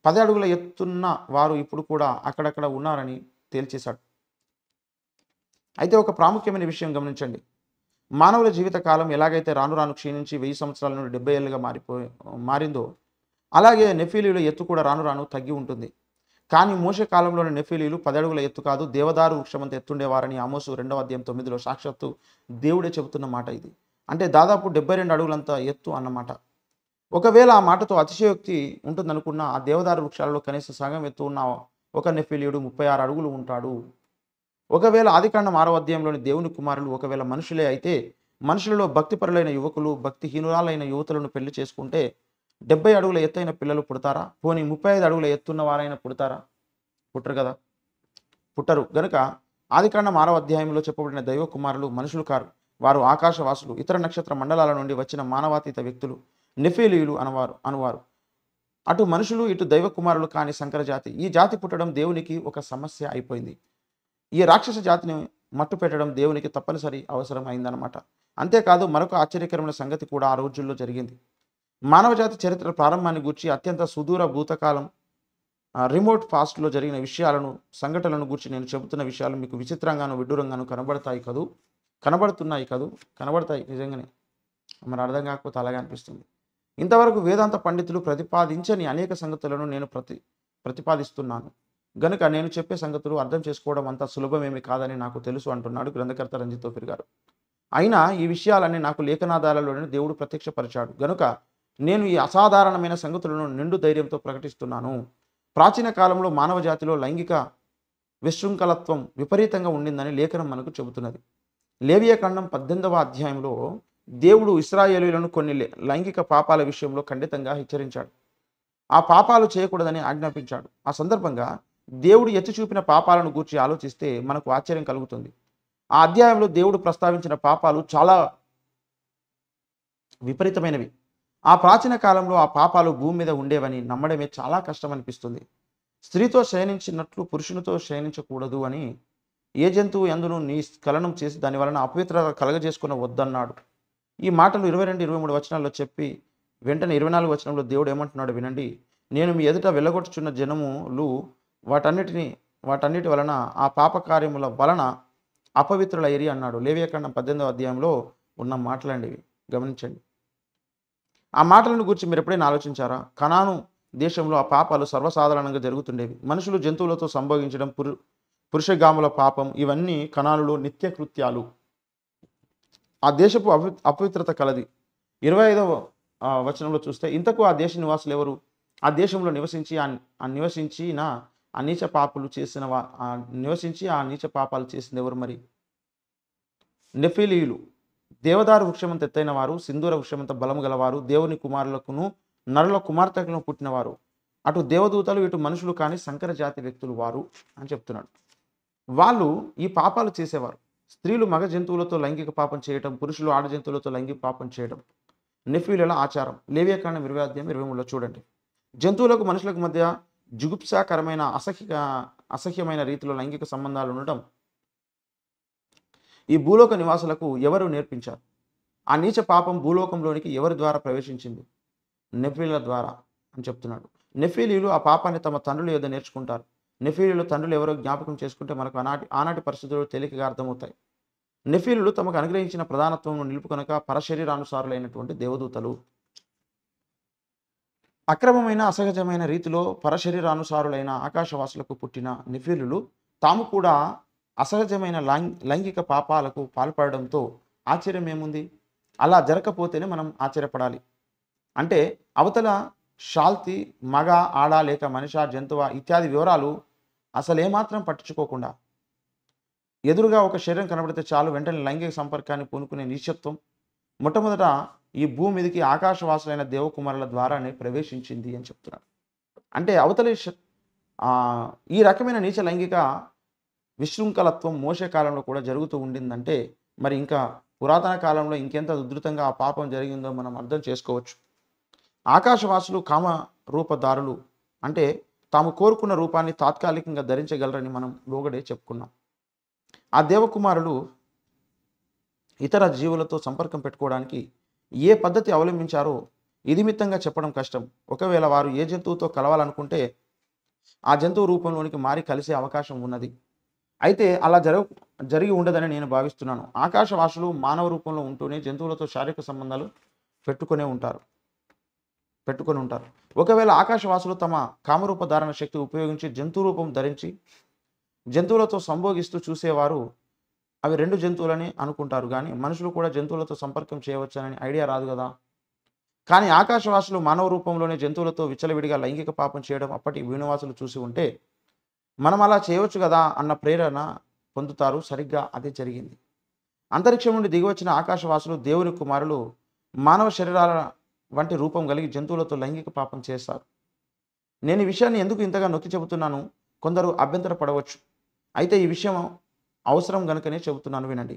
పది అడుగుల ఎత్తున్న వారు ఇప్పుడు కూడా అక్కడక్కడ ఉన్నారని తేల్చేశాడు అయితే ఒక ప్రాముఖ్యమైన విషయం గమనించండి మానవుల జీవిత కాలం ఎలాగైతే రాను రాను క్షీణించి వెయ్యి సంవత్సరాల నుండి డెబ్బై ఏళ్ళుగా మారిపో మారిందో అలాగే నెఫీలీల ఎత్తు కూడా రాను రాను తగ్గి ఉంటుంది కానీ మోసే కాలంలోని నెఫీలీలు పదడుగుల ఎత్తు కాదు దేవదారు వృక్షమంత ఎత్తుండేవారని ఆమోసు రెండవ అధ్యాయం తొమ్మిదిలో సాక్షాత్తు దేవుడే చెబుతున్న మాట ఇది అంటే దాదాపు డెబ్బై రెండు అడుగులంత ఎత్తు అన్నమాట ఒకవేళ ఆ మాటతో అతిశయోక్తి ఉంటుందనుకున్న ఆ దేవదారు వృక్షాలలో కనీసం సగం ఎత్తు ఉన్న ఒక నెఫీలీయుడు ముప్పై ఆరు అడుగులు ఉంటాడు ఒకవేళ ఆదికాండం ఆరో అధ్యాయంలోని దేవుని కుమారులు ఒకవేళ మనుషులే అయితే మనుషులలో భక్తిపరులైన యువకులు భక్తిహీనురాలైన యువతులను పెళ్లి చేసుకుంటే డెబ్బై అడుగుల ఎత్తైన పిల్లలు పుడతారా పోనీ ముప్పై ఐదు అడుగుల ఎత్తున్న వారైనా పుడతారా పుట్టరు కదా పుట్టరు గనుక ఆదికాండం మానవ అధ్యాయంలో చెప్పబడిన దైవ కుమారులు మనుషులు కారు వారు ఆకాశవాసులు ఇతర నక్షత్ర మండలాల నుండి వచ్చిన మానవాతీత వ్యక్తులు నెఫేలియులు అనవారు అనువారు అటు మనుషులు ఇటు దైవ కుమారులు కాని శంకర జాతి ఈ జాతి పుట్టడం దేవునికి ఒక సమస్య అయిపోయింది ఈ రాక్షస జాతిని మట్టు పెట్టడం దేవునికి తప్పనిసరి అవసరం అయిందనమాట అంతేకాదు మరొక ఆశ్చర్యకరమైన సంగతి కూడా ఆ రోజుల్లో జరిగింది మానవజాతి చరిత్ర ప్రారంభాన్ని గూర్చి అత్యంత సుదూర భూతకాలం రిమోట్ పాస్ట్లో జరిగిన విషయాలను సంఘటనలను గురించి నేను చెబుతున్న విషయాలు మీకు విచిత్రంగాను విడ్డూరంగాను కనబడతాయి కదూ కనబడుతున్నాయి కదూ కనబడతాయి నిజంగానే మరి అర్థం కాకపోతే అలాగే అనిపిస్తుంది ఇంతవరకు వేదాంత పండితులు ప్రతిపాదించని అనేక సంగతులను నేను ప్రతి ప్రతిపాదిస్తున్నాను గనుక నేను చెప్పే సంగతులు అర్థం చేసుకోవడం అంత సులభమేమి కాదని నాకు తెలుసు అంటున్నాడు గ్రంథకర్త రంజిత్ తోఫిర్ గారు అయినా ఈ విషయాలన్నీ నాకు లేఖనాధారాలలోనే దేవుడు ప్రత్యక్షపరిచాడు గనుక నేను ఈ అసాధారణమైన సంగతులను నిండు ధైర్యంతో ప్రకటిస్తున్నాను ప్రాచీన కాలంలో మానవ జాతిలో లైంగిక విశృంఖలత్వం విపరీతంగా ఉండిందని లేఖనం మనకు చెబుతున్నది లేవియ ఖండం పద్దెనిమిదవ అధ్యాయంలో దేవుడు ఇస్రాయేలీలను కొన్ని లైంగిక పాపాల విషయంలో ఖండితంగా హెచ్చరించాడు ఆ పాపాలు చేయకూడదని ఆజ్ఞాపించాడు ఆ సందర్భంగా దేవుడు ఎత్తి చూపిన పాపాలను గూర్చి ఆలోచిస్తే మనకు ఆశ్చర్యం కలుగుతుంది ఆ అధ్యాయంలో దేవుడు ప్రస్తావించిన పాపాలు చాలా విపరీతమైనవి ఆ ప్రాచీన కాలంలో ఆ పాపాలు భూమి మీద ఉండేవని నమ్మడమే చాలా కష్టం అనిపిస్తుంది స్త్రీతో శయనించినట్లు పురుషునితో శయనించకూడదు అని ఏ జంతువు ఎందును నీ స్ఖలనం చేసి దాని వలన అపవిత్ర కలగజేసుకున్న వద్దన్నాడు ఈ మాటలు ఇరవై రెండు ఇరవై మూడు వచనాల్లో చెప్పి వెంటనే ఇరవై నాలుగు వచనంలో దేవుడు ఏమంటున్నాడు వినండి నేను మీ ఎదుట వెళ్ళగొట్టుచున్న జనములు వాటన్నిటిని వాటన్నిటి వలన ఆ పాప కార్యముల వలన అపవిత్రుల ఏరి అన్నాడు లేవియాకాండం పద్దెనిమిదవ అధ్యాయంలో ఉన్న మాటలండి గమనించండి ఆ మాటలను గురించి మీరు ఎప్పుడైనా ఆలోచించారా కణాను దేశంలో ఆ పాపాలు సర్వసాధారణంగా జరుగుతుండేవి మనుషులు జంతువులతో సంభోగించడం పురు పురుషగాముల పాపం ఇవన్నీ కణాలలో నిత్యకృత్యాలు ఆ దేశపు అపవిత్రత కలది ఇరవై ఐదవ వచనంలో చూస్తే ఇంతకు ఆ దేశ నివాసులు ఎవరు ఆ దేశంలో నివసించి ఆ నివసించిన ఆ నీచ పాపలు చేసిన నివసించి ఆ నీచ పాపాలు చేసిన ఎవరు మరి నెఫిలీలు దేవదారు వృక్షమంత ఎత్తైన వారు సింధూర వృక్షమంత బలము గలవారు దేవుని కుమారులకును నరుల కుమార్తెలను పుట్టినవారు అటు దేవదూతలు ఇటు మనుషులు కానీ సంకర జాతి వ్యక్తులు వారు అని చెప్తున్నాడు వాళ్ళు ఈ పాపాలు చేసేవారు స్త్రీలు మగ జంతువులతో లైంగిక పాపం చేయటం పురుషులు ఆడ జంతువులతో లైంగిక పాపం చేయడం నెఫీలలో ఆచారం లేవ్యకాండం ఇరవై అధ్యాయం ఇరవై మూడులో చూడండి జంతువులకు మనుషులకు మధ్య జుగుప్సాకరమైన అసహ్య అసహ్యమైన రీతిలో లైంగిక సంబంధాలు ఉండటం ఈ భూలోక నివాసులకు ఎవరు నేర్పించారు ఆ నీచ పాపం భూలోకంలోనికి ఎవరి ద్వారా ప్రవేశించింది నెఫీల ద్వారా అని చెప్తున్నాడు నెఫీలీలు ఆ పాపాన్ని తమ తండ్రులు ఏదో నేర్చుకుంటారు నెఫీలీలు తండ్రులు ఎవరో జ్ఞాపకం చేసుకుంటే మనకు ఆనాటి ఆనాటి పరిస్థితులు తేలికగా అర్థమవుతాయి నెఫీలు తమకు అనుగ్రహించిన ప్రధానత్వం నిలుపుకొనక పరశరీరానుసారులైనటువంటి దేవదూతలు అక్రమమైన అసహజమైన రీతిలో పరశరీరానుసారులైన ఆకాశవాసులకు పుట్టిన నిఫీలులు తాము కూడా అసహజమైన లైంగిక పాపాలకు పాల్పడడంతో ఆశ్చర్యం ఏముంది అలా జరగకపోతేనే మనం ఆశ్చర్యపడాలి అంటే అవతల షాల్తి మగ ఆడ లేక మనిష జంతువ ఇత్యాది వివరాలు అసలు ఏమాత్రం పట్టించుకోకుండా ఎదురుగా ఒక శరీరం కనబడితే చాలు వెంటనే లైంగిక సంపర్కాన్ని పూనుకునే నిశ్శబ్దం మొట్టమొదట ఈ భూమి మీదకి ఆకాశవాసులైన దేవకుమారుల ద్వారానే ప్రవేశించింది అని చెప్తున్నారు అంటే అవతలి ఈ రకమైన నీచ లైంగిక విశృంఖలత్వం మోసే కాలంలో కూడా జరుగుతూ ఉండిందంటే మరి ఇంకా పురాతన కాలంలో ఇంకెంత ఉధృతంగా ఆ పాపం జరిగిందో మనం అర్థం చేసుకోవచ్చు ఆకాశవాసులు కామ రూపదారులు అంటే తాము కోరుకున్న రూపాన్ని తాత్కాలికంగా ధరించగలరని మనం లోగడే చెప్పుకున్నాం ఆ దేవకుమారులు ఇతర జీవులతో సంపర్కం పెట్టుకోవడానికి ఏ పద్ధతి అవలంబించారో ఇదిమిత్తంగా చెప్పడం కష్టం ఒకవేళ వారు ఏ జంతువుతో కలవాలనుకుంటే ఆ జంతువు రూపంలోనికి మారి కలిసే అవకాశం ఉన్నది అయితే అలా జరగ జరిగి ఉండదని నేను భావిస్తున్నాను ఆకాశవాసులు మానవ రూపంలో ఉంటూనే జంతువులతో శారీరక సంబంధాలు పెట్టుకునే ఉంటారు పెట్టుకొని ఉంటారు ఒకవేళ ఆకాశవాసులు తమ కామరూప ధారణ శక్తి ఉపయోగించి జంతు రూపం ధరించి జంతువులతో సంభోగిస్తూ చూసేవారు అవి రెండు జంతువులని అనుకుంటారు కానీ మనుషులు కూడా జంతువులతో సంపర్కం చేయవచ్చనని ఐడియా రాదు కదా కానీ ఆకాశవాసులు మానవ రూపంలోనే జంతువులతో విచ్చలవిడిగా లైంగిక పాపం చేయడం అప్పటి వీణవాసులు చూసి ఉంటే మనం అలా చేయవచ్చు కదా అన్న ప్రేరణ పొందుతారు సరిగ్గా అదే జరిగింది అంతరిక్షం నుండి దిగివచ్చిన ఆకాశవాసులు దేవుని కుమారులు మానవ శరీరాల వంటి రూపం కలిగి జంతువులతో లైంగిక పాపం చేస్తారు నేను ఈ విషయాన్ని ఎందుకు ఇంతగా నొక్కి చెబుతున్నాను కొందరు అభ్యంతర పడవచ్చు అయితే ఈ విషయం అవసరం గనుకనే చెబుతున్నాను వినండి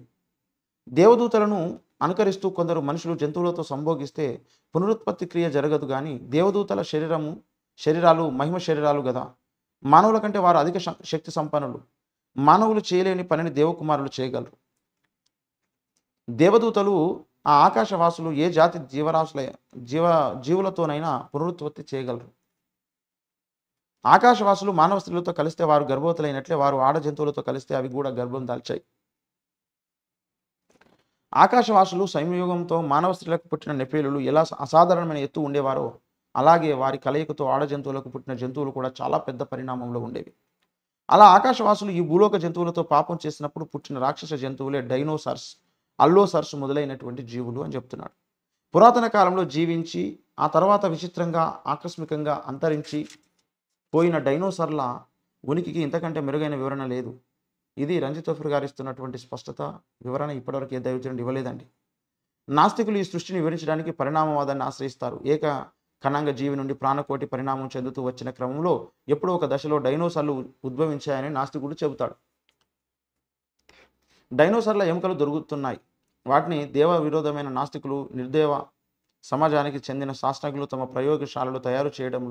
దేవదూతలను అనుకరిస్తూ కొందరు మనుషులు జంతువులతో సంభోగిస్తే పునరుత్పత్తి క్రియ జరగదు కానీ దేవదూతల శరీరము శరీరాలు మహిమ శరీరాలు కదా మానవుల కంటే వారు అధిక శక్తి సంపన్నులు మానవులు చేయలేని పనిని దేవకుమారులు చేయగలరు దేవదూతలు ఆ ఆకాశవాసులు ఏ జాతి జీవరాశుల జీవ జీవులతోనైనా పునరుత్పత్తి చేయగలరు ఆకాశవాసులు మానవ స్త్రీలతో కలిస్తే వారు గర్భవతులైనట్లే వారు ఆడ జంతువులతో కలిస్తే అవి కూడా గర్భం దాల్చాయి ఆకాశవాసులు సంయోగంతో మానవ స్త్రీలకు పుట్టిన నెపేలు ఎలా అసాధారణమైన ఎత్తు ఉండేవారో అలాగే వారి కలయికతో ఆడ జంతువులకు పుట్టిన జంతువులు కూడా చాలా పెద్ద పరిణామంలో ఉండేవి అలా ఆకాశవాసులు ఈ భూలోక జంతువులతో పాపం చేసినప్పుడు పుట్టిన రాక్షస జంతువులే డైనోసార్స్ అల్లోసార్స్ మొదలైనటువంటి జీవులు అని చెప్తున్నాడు పురాతన కాలంలో జీవించి ఆ తర్వాత విచిత్రంగా ఆకస్మికంగా అంతరించి పోయిన డైనోసార్ల ఉనికికి ఇంతకంటే మెరుగైన వివరణ లేదు ఇది రంజిత్ తఫీర్ గారు ఇస్తున్నటువంటి స్పష్టత వివరణ ఇప్పటివరకు ఏ దైవచనం ఇవ్వలేదండి నాస్తికులు ఈ సృష్టిని వివరించడానికి పరిణామవాదాన్ని ఆశ్రయిస్తారు ఏక ఖణంగ జీవి నుండి ప్రాణకోటి పరిణామం చెందుతూ వచ్చిన క్రమంలో ఎప్పుడో ఒక దశలో డైనోసార్లు ఉద్భవించాయని నాస్తికుడు చెబుతాడు డైనోసార్ల ఎముకలు దొరుకుతున్నాయి వాటిని దేవ విరోధమైన నాస్తికులు నిర్దేవ సమాజానికి చెందిన శాస్త్రజ్ఞులు తమ ప్రయోగశాలలు తయారు చేయడం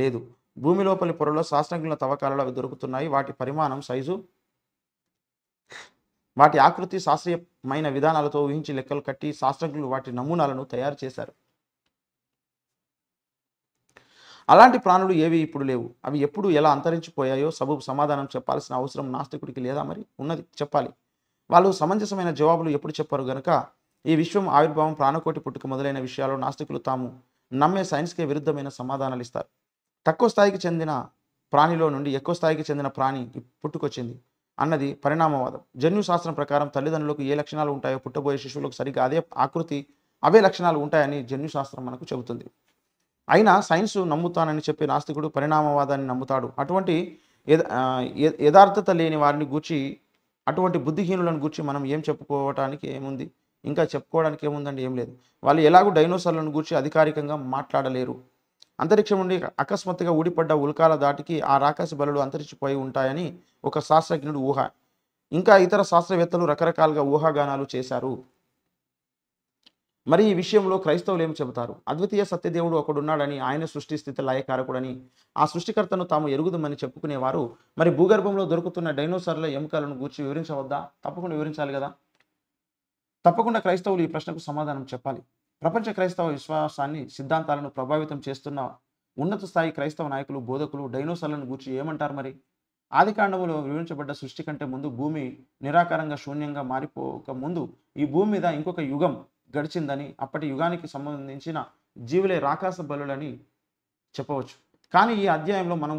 లేదు భూమి లోపలి పొరలో శాస్త్రజ్ఞుల తవ్వకాలలో అవి దొరుకుతున్నాయి వాటి పరిమాణం సైజు వాటి ఆకృతి శాస్త్రీయమైన విధానాలతో ఊహించి లెక్కలు కట్టి శాస్త్రజ్ఞులు వాటి నమూనాలను తయారు చేశారు అలాంటి ప్రాణులు ఏవి ఇప్పుడు లేవు అవి ఎప్పుడు ఎలా అంతరించిపోయాయో సబు సమాధానం చెప్పాల్సిన అవసరం నాస్తికుడికి లేదా మరి ఉన్నది చెప్పాలి వాళ్ళు సమంజసమైన జవాబులు ఎప్పుడు చెప్పారు గనక ఈ విశ్వం ఆవిర్భావం ప్రాణకోటి పుట్టుక మొదలైన విషయాల్లో నాస్తికులు తాము నమ్మే సైన్స్కే విరుద్ధమైన సమాధానాలు ఇస్తారు తక్కువ స్థాయికి చెందిన ప్రాణిలో నుండి ఎక్కువ స్థాయికి చెందిన ప్రాణి పుట్టుకొచ్చింది అన్నది పరిణామవాదం జన్యు శాస్త్రం ప్రకారం తల్లిదండ్రులకు ఏ లక్షణాలు ఉంటాయో పుట్టబోయే శిశువులకు సరిగ్గా అదే ఆకృతి అవే లక్షణాలు ఉంటాయని జన్యు శాస్త్రం మనకు చెబుతుంది అయినా సైన్స్ నమ్ముతానని చెప్పే నాస్తికుడు పరిణామవాదాన్ని నమ్ముతాడు అటువంటి యథార్థత లేని వారిని గూర్చి అటువంటి బుద్ధిహీనులను గూర్చి మనం ఏం చెప్పుకోవటానికి ఏముంది ఇంకా చెప్పుకోవడానికి ఏముందండి ఏం లేదు వాళ్ళు ఎలాగో డైనోసార్లను గూర్చి అధికారికంగా మాట్లాడలేరు అంతరిక్షం నుండి అకస్మాత్తుగా ఊడిపడ్డ ఉల్కాల దాటికి ఆ రాకాశ బలుడు అంతరించిపోయి ఉంటాయని ఒక శాస్త్రజ్ఞుడు ఊహ ఇంకా ఇతర శాస్త్రవేత్తలు రకరకాలుగా ఊహాగానాలు చేశారు మరి ఈ విషయంలో క్రైస్తవులు ఏమి చెబుతారు అద్వితీయ సత్యదేవుడు ఒకడున్నాడని ఆయన సృష్టి స్థితి లయకారకుడని ఆ సృష్టికర్తను తాము ఎరుగుదమని చెప్పుకునేవారు మరి భూగర్భంలో దొరుకుతున్న డైనోసార్ల ఎముకలను గూర్చి వివరించవద్దా తప్పకుండా వివరించాలి కదా తప్పకుండా క్రైస్తవులు ఈ ప్రశ్నకు సమాధానం చెప్పాలి ప్రపంచ క్రైస్తవ విశ్వాసాన్ని సిద్ధాంతాలను ప్రభావితం చేస్తున్న ఉన్నత స్థాయి క్రైస్తవ నాయకులు బోధకులు డైనోసార్లను గూర్చి ఏమంటారు మరి ఆదికాండంలో వివరించబడ్డ సృష్టి కంటే ముందు భూమి నిరాకారంగా శూన్యంగా మారిపోక ముందు ఈ భూమి మీద ఇంకొక యుగం గడిచిందని అప్పటి యుగానికి సంబంధించిన జీవులే రాకాస బలులని చెప్పవచ్చు కానీ ఈ అధ్యాయంలో మనం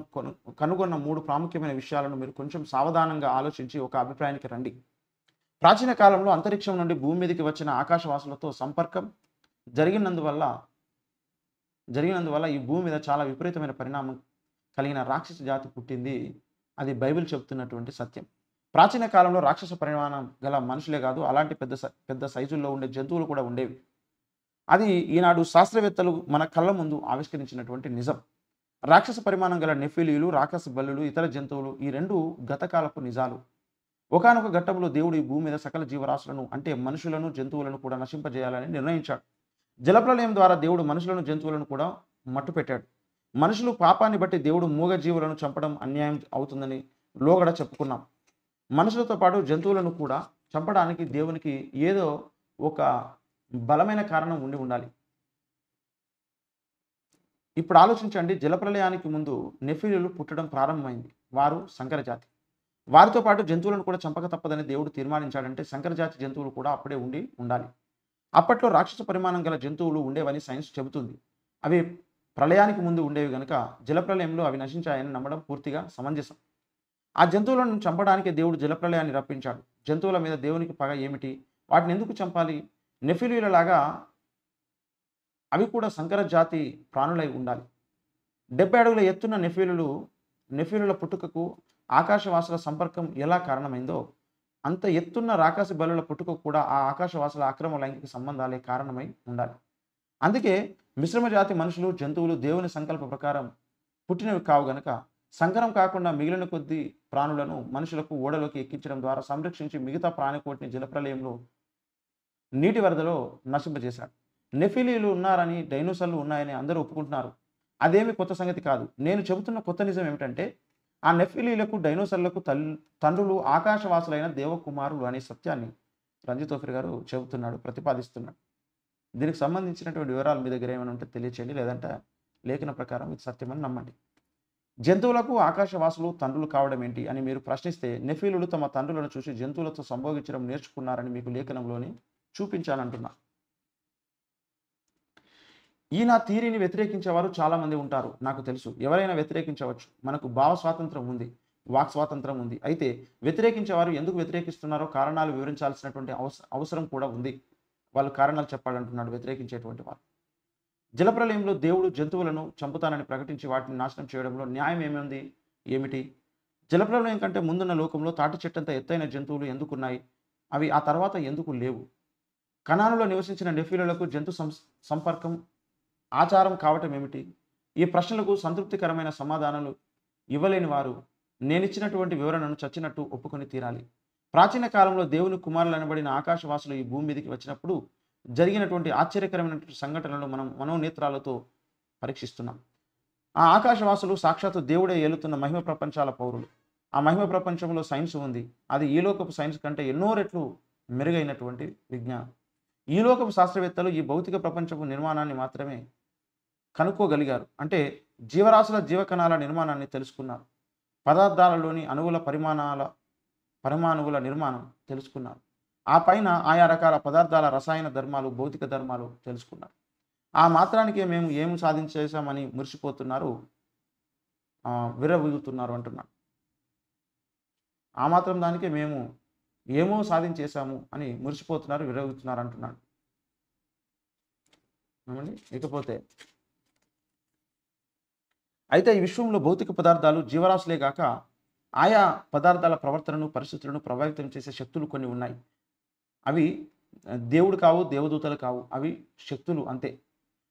కనుగొన్న మూడు ప్రాముఖ్యమైన విషయాలను మీరు కొంచెం సావధానంగా ఆలోచించి ఒక అభిప్రాయానికి రండి ప్రాచీన కాలంలో అంతరిక్షం నుండి భూమి మీదకి వచ్చిన ఆకాశవాసులతో సంపర్కం జరిగినందువల్ల జరిగినందువల్ల ఈ భూమి మీద చాలా విపరీతమైన పరిణామం కలిగిన రాక్షస జాతి పుట్టింది అది బైబిల్ చెబుతున్నటువంటి సత్యం ప్రాచీన కాలంలో రాక్షస పరిమాణం గల మనుషులే కాదు అలాంటి పెద్ద పెద్ద సైజుల్లో ఉండే జంతువులు కూడా ఉండేవి అది ఈనాడు శాస్త్రవేత్తలు మన కళ్ళ ముందు ఆవిష్కరించినటువంటి నిజం రాక్షస పరిమాణం గల నెఫిలీలు రాక్షస బల్లులు ఇతర జంతువులు ఈ రెండు గతకాలపు నిజాలు ఒకనొక ఘట్టంలో దేవుడు ఈ భూమి మీద సకల జీవరాశులను అంటే మనుషులను జంతువులను కూడా నశింపజేయాలని నిర్ణయించాడు జలప్రలయం ద్వారా దేవుడు మనుషులను జంతువులను కూడా మట్టు పెట్టాడు మనుషులు పాపాన్ని బట్టి దేవుడు మూగ జీవులను చంపడం అన్యాయం అవుతుందని లోగడ చెప్పుకున్నాం మనుషులతో పాటు జంతువులను కూడా చంపడానికి దేవునికి ఏదో ఒక బలమైన కారణం ఉండి ఉండాలి ఇప్పుడు ఆలోచించండి జలప్రలయానికి ముందు నెఫిలులు పుట్టడం ప్రారంభమైంది వారు సంకరజాతి వారితో పాటు జంతువులను కూడా చంపక తప్పదని దేవుడు తీర్మానించాడంటే సంకరజాతి జంతువులు కూడా అప్పుడే ఉండి ఉండాలి అప్పట్లో రాక్షస పరిమాణం గల జంతువులు ఉండేవని సైన్స్ చెబుతుంది అవి ప్రళయానికి ముందు ఉండేవి కనుక జలప్రలయంలో అవి నశించాయని నమ్మడం పూర్తిగా సమంజసం ఆ జంతువులను చంపడానికి దేవుడు జలప్రలయాన్ని రప్పించాడు జంతువుల మీద దేవునికి పగ ఏమిటి వాటిని ఎందుకు చంపాలి నెఫిలీలలాగా అవి కూడా సంకర జాతి ప్రాణులై ఉండాలి డెబ్బై అడుగుల ఎత్తున్న నెఫీలులు నెఫీలుల పుట్టుకకు ఆకాశవాసుల సంపర్కం ఎలా కారణమైందో అంత ఎత్తున్న రాకాసి బలుల పుట్టుక కూడా ఆ ఆకాశవాసుల అక్రమ లైంగిక సంబంధాలే కారణమై ఉండాలి అందుకే మిశ్రమ జాతి మనుషులు జంతువులు దేవుని సంకల్ప ప్రకారం పుట్టినవి కావు గనక సంకరం కాకుండా మిగిలిన కొద్ది ప్రాణులను మనుషులకు ఓడలోకి ఎక్కించడం ద్వారా సంరక్షించి మిగతా ప్రాణికోటిని జలప్రలయంలో నీటి వరదలో నశింపజేశాడు నెఫిలీలు ఉన్నారని డైనోసార్లు ఉన్నాయని అందరూ ఒప్పుకుంటున్నారు అదేమి కొత్త సంగతి కాదు నేను చెబుతున్న కొత్త నిజం ఏమిటంటే ఆ నెఫిలీలకు డైనోసార్లకు తల్ తండ్రులు ఆకాశవాసులైన దేవకుమారులు అనే సత్యాన్ని రంజిత్ గారు చెబుతున్నాడు ప్రతిపాదిస్తున్నాడు దీనికి సంబంధించినటువంటి వివరాలు మీ దగ్గర ఏమైనా ఉంటే తెలియచేయండి లేదంటే లేఖన ప్రకారం ఇది సత్యమని నమ్మండి జంతువులకు ఆకాశవాసులు తండ్రులు కావడం ఏంటి అని మీరు ప్రశ్నిస్తే నెఫీలులు తమ తండ్రులను చూసి జంతువులతో సంభోగించడం నేర్చుకున్నారని మీకు లేఖనంలోని చూపించానంటున్నా ఈ నా థీరీని వ్యతిరేకించేవారు చాలామంది ఉంటారు నాకు తెలుసు ఎవరైనా వ్యతిరేకించవచ్చు మనకు భావ స్వాతంత్రం ఉంది వాక్ స్వాతంత్రం ఉంది అయితే వ్యతిరేకించేవారు ఎందుకు వ్యతిరేకిస్తున్నారో కారణాలు వివరించాల్సినటువంటి అవసరం కూడా ఉంది వాళ్ళు కారణాలు చెప్పాలంటున్నాడు వ్యతిరేకించేటువంటి వారు జలప్రలయంలో దేవుడు జంతువులను చంపుతానని ప్రకటించి వాటిని నాశనం చేయడంలో న్యాయం ఏముంది ఏమిటి జలప్రలయం కంటే ముందున్న లోకంలో తాటి చెట్టంత ఎత్తైన జంతువులు ఎందుకున్నాయి అవి ఆ తర్వాత ఎందుకు లేవు కణాలలో నివసించిన నెఫీలకు జంతు సంపర్కం ఆచారం కావటం ఏమిటి ఈ ప్రశ్నలకు సంతృప్తికరమైన సమాధానాలు ఇవ్వలేని వారు నేనిచ్చినటువంటి వివరణను చచ్చినట్టు ఒప్పుకొని తీరాలి ప్రాచీన కాలంలో దేవుని కుమారులు అనబడిన ఆకాశవాసులు ఈ భూమి మీదకి వచ్చినప్పుడు జరిగినటువంటి ఆశ్చర్యకరమైన సంఘటనలు మనం మనోనేత్రాలతో పరీక్షిస్తున్నాం ఆ ఆకాశవాసులు సాక్షాత్తు దేవుడే ఏలుతున్న మహిమ ప్రపంచాల పౌరులు ఆ మహిమ ప్రపంచంలో సైన్స్ ఉంది అది ఈ లోకపు సైన్స్ కంటే ఎన్నో రెట్లు మెరుగైనటువంటి విజ్ఞానం ఈ లోకపు శాస్త్రవేత్తలు ఈ భౌతిక ప్రపంచపు నిర్మాణాన్ని మాత్రమే కనుక్కోగలిగారు అంటే జీవరాశుల జీవకణాల నిర్మాణాన్ని తెలుసుకున్నారు పదార్థాలలోని అణువుల పరిమాణాల పరమాణువుల నిర్మాణం తెలుసుకున్నారు ఆ పైన ఆయా రకాల పదార్థాల రసాయన ధర్మాలు భౌతిక ధర్మాలు తెలుసుకున్నారు ఆ మాత్రానికే మేము ఏమి సాధించేసామని మురిసిపోతున్నారు విరవీగుతున్నారు అంటున్నాడు ఆ మాత్రం దానికే మేము ఏమో సాధించేశాము అని మురిసిపోతున్నారు విరవిగుతున్నారు అంటున్నాడు ఇకపోతే అయితే ఈ విశ్వంలో భౌతిక పదార్థాలు జీవరాశులే కాక ఆయా పదార్థాల ప్రవర్తనను పరిస్థితులను ప్రభావితం చేసే శక్తులు కొన్ని ఉన్నాయి అవి దేవుడు కావు దేవదూతలు కావు అవి శక్తులు అంతే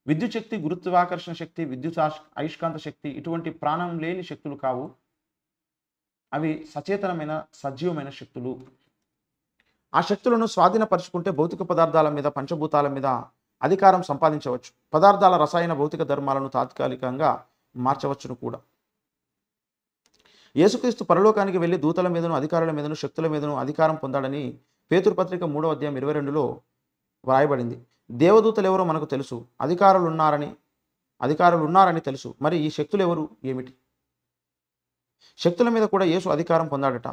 విద్యుత్ శక్తి గురుత్వాకర్షణ శక్తి విద్యుత్ అయస్కాంత శక్తి ఇటువంటి ప్రాణం లేని శక్తులు కావు అవి సచేతనమైన సజీవమైన శక్తులు ఆ శక్తులను స్వాధీనపరుచుకుంటే భౌతిక పదార్థాల మీద పంచభూతాల మీద అధికారం సంపాదించవచ్చు పదార్థాల రసాయన భౌతిక ధర్మాలను తాత్కాలికంగా మార్చవచ్చును కూడా యేసుక్రీస్తు పరలోకానికి వెళ్ళి దూతల మీదను అధికారుల మీదను శక్తుల మీదను అధికారం పొందాడని పేతురు పత్రిక మూడో అధ్యాయం ఇరవై రెండులో వ్రాయబడింది దేవదూతలు ఎవరో మనకు తెలుసు అధికారులు ఉన్నారని అధికారులు ఉన్నారని తెలుసు మరి ఈ శక్తులు ఎవరు ఏమిటి శక్తుల మీద కూడా యేసు అధికారం పొందాడట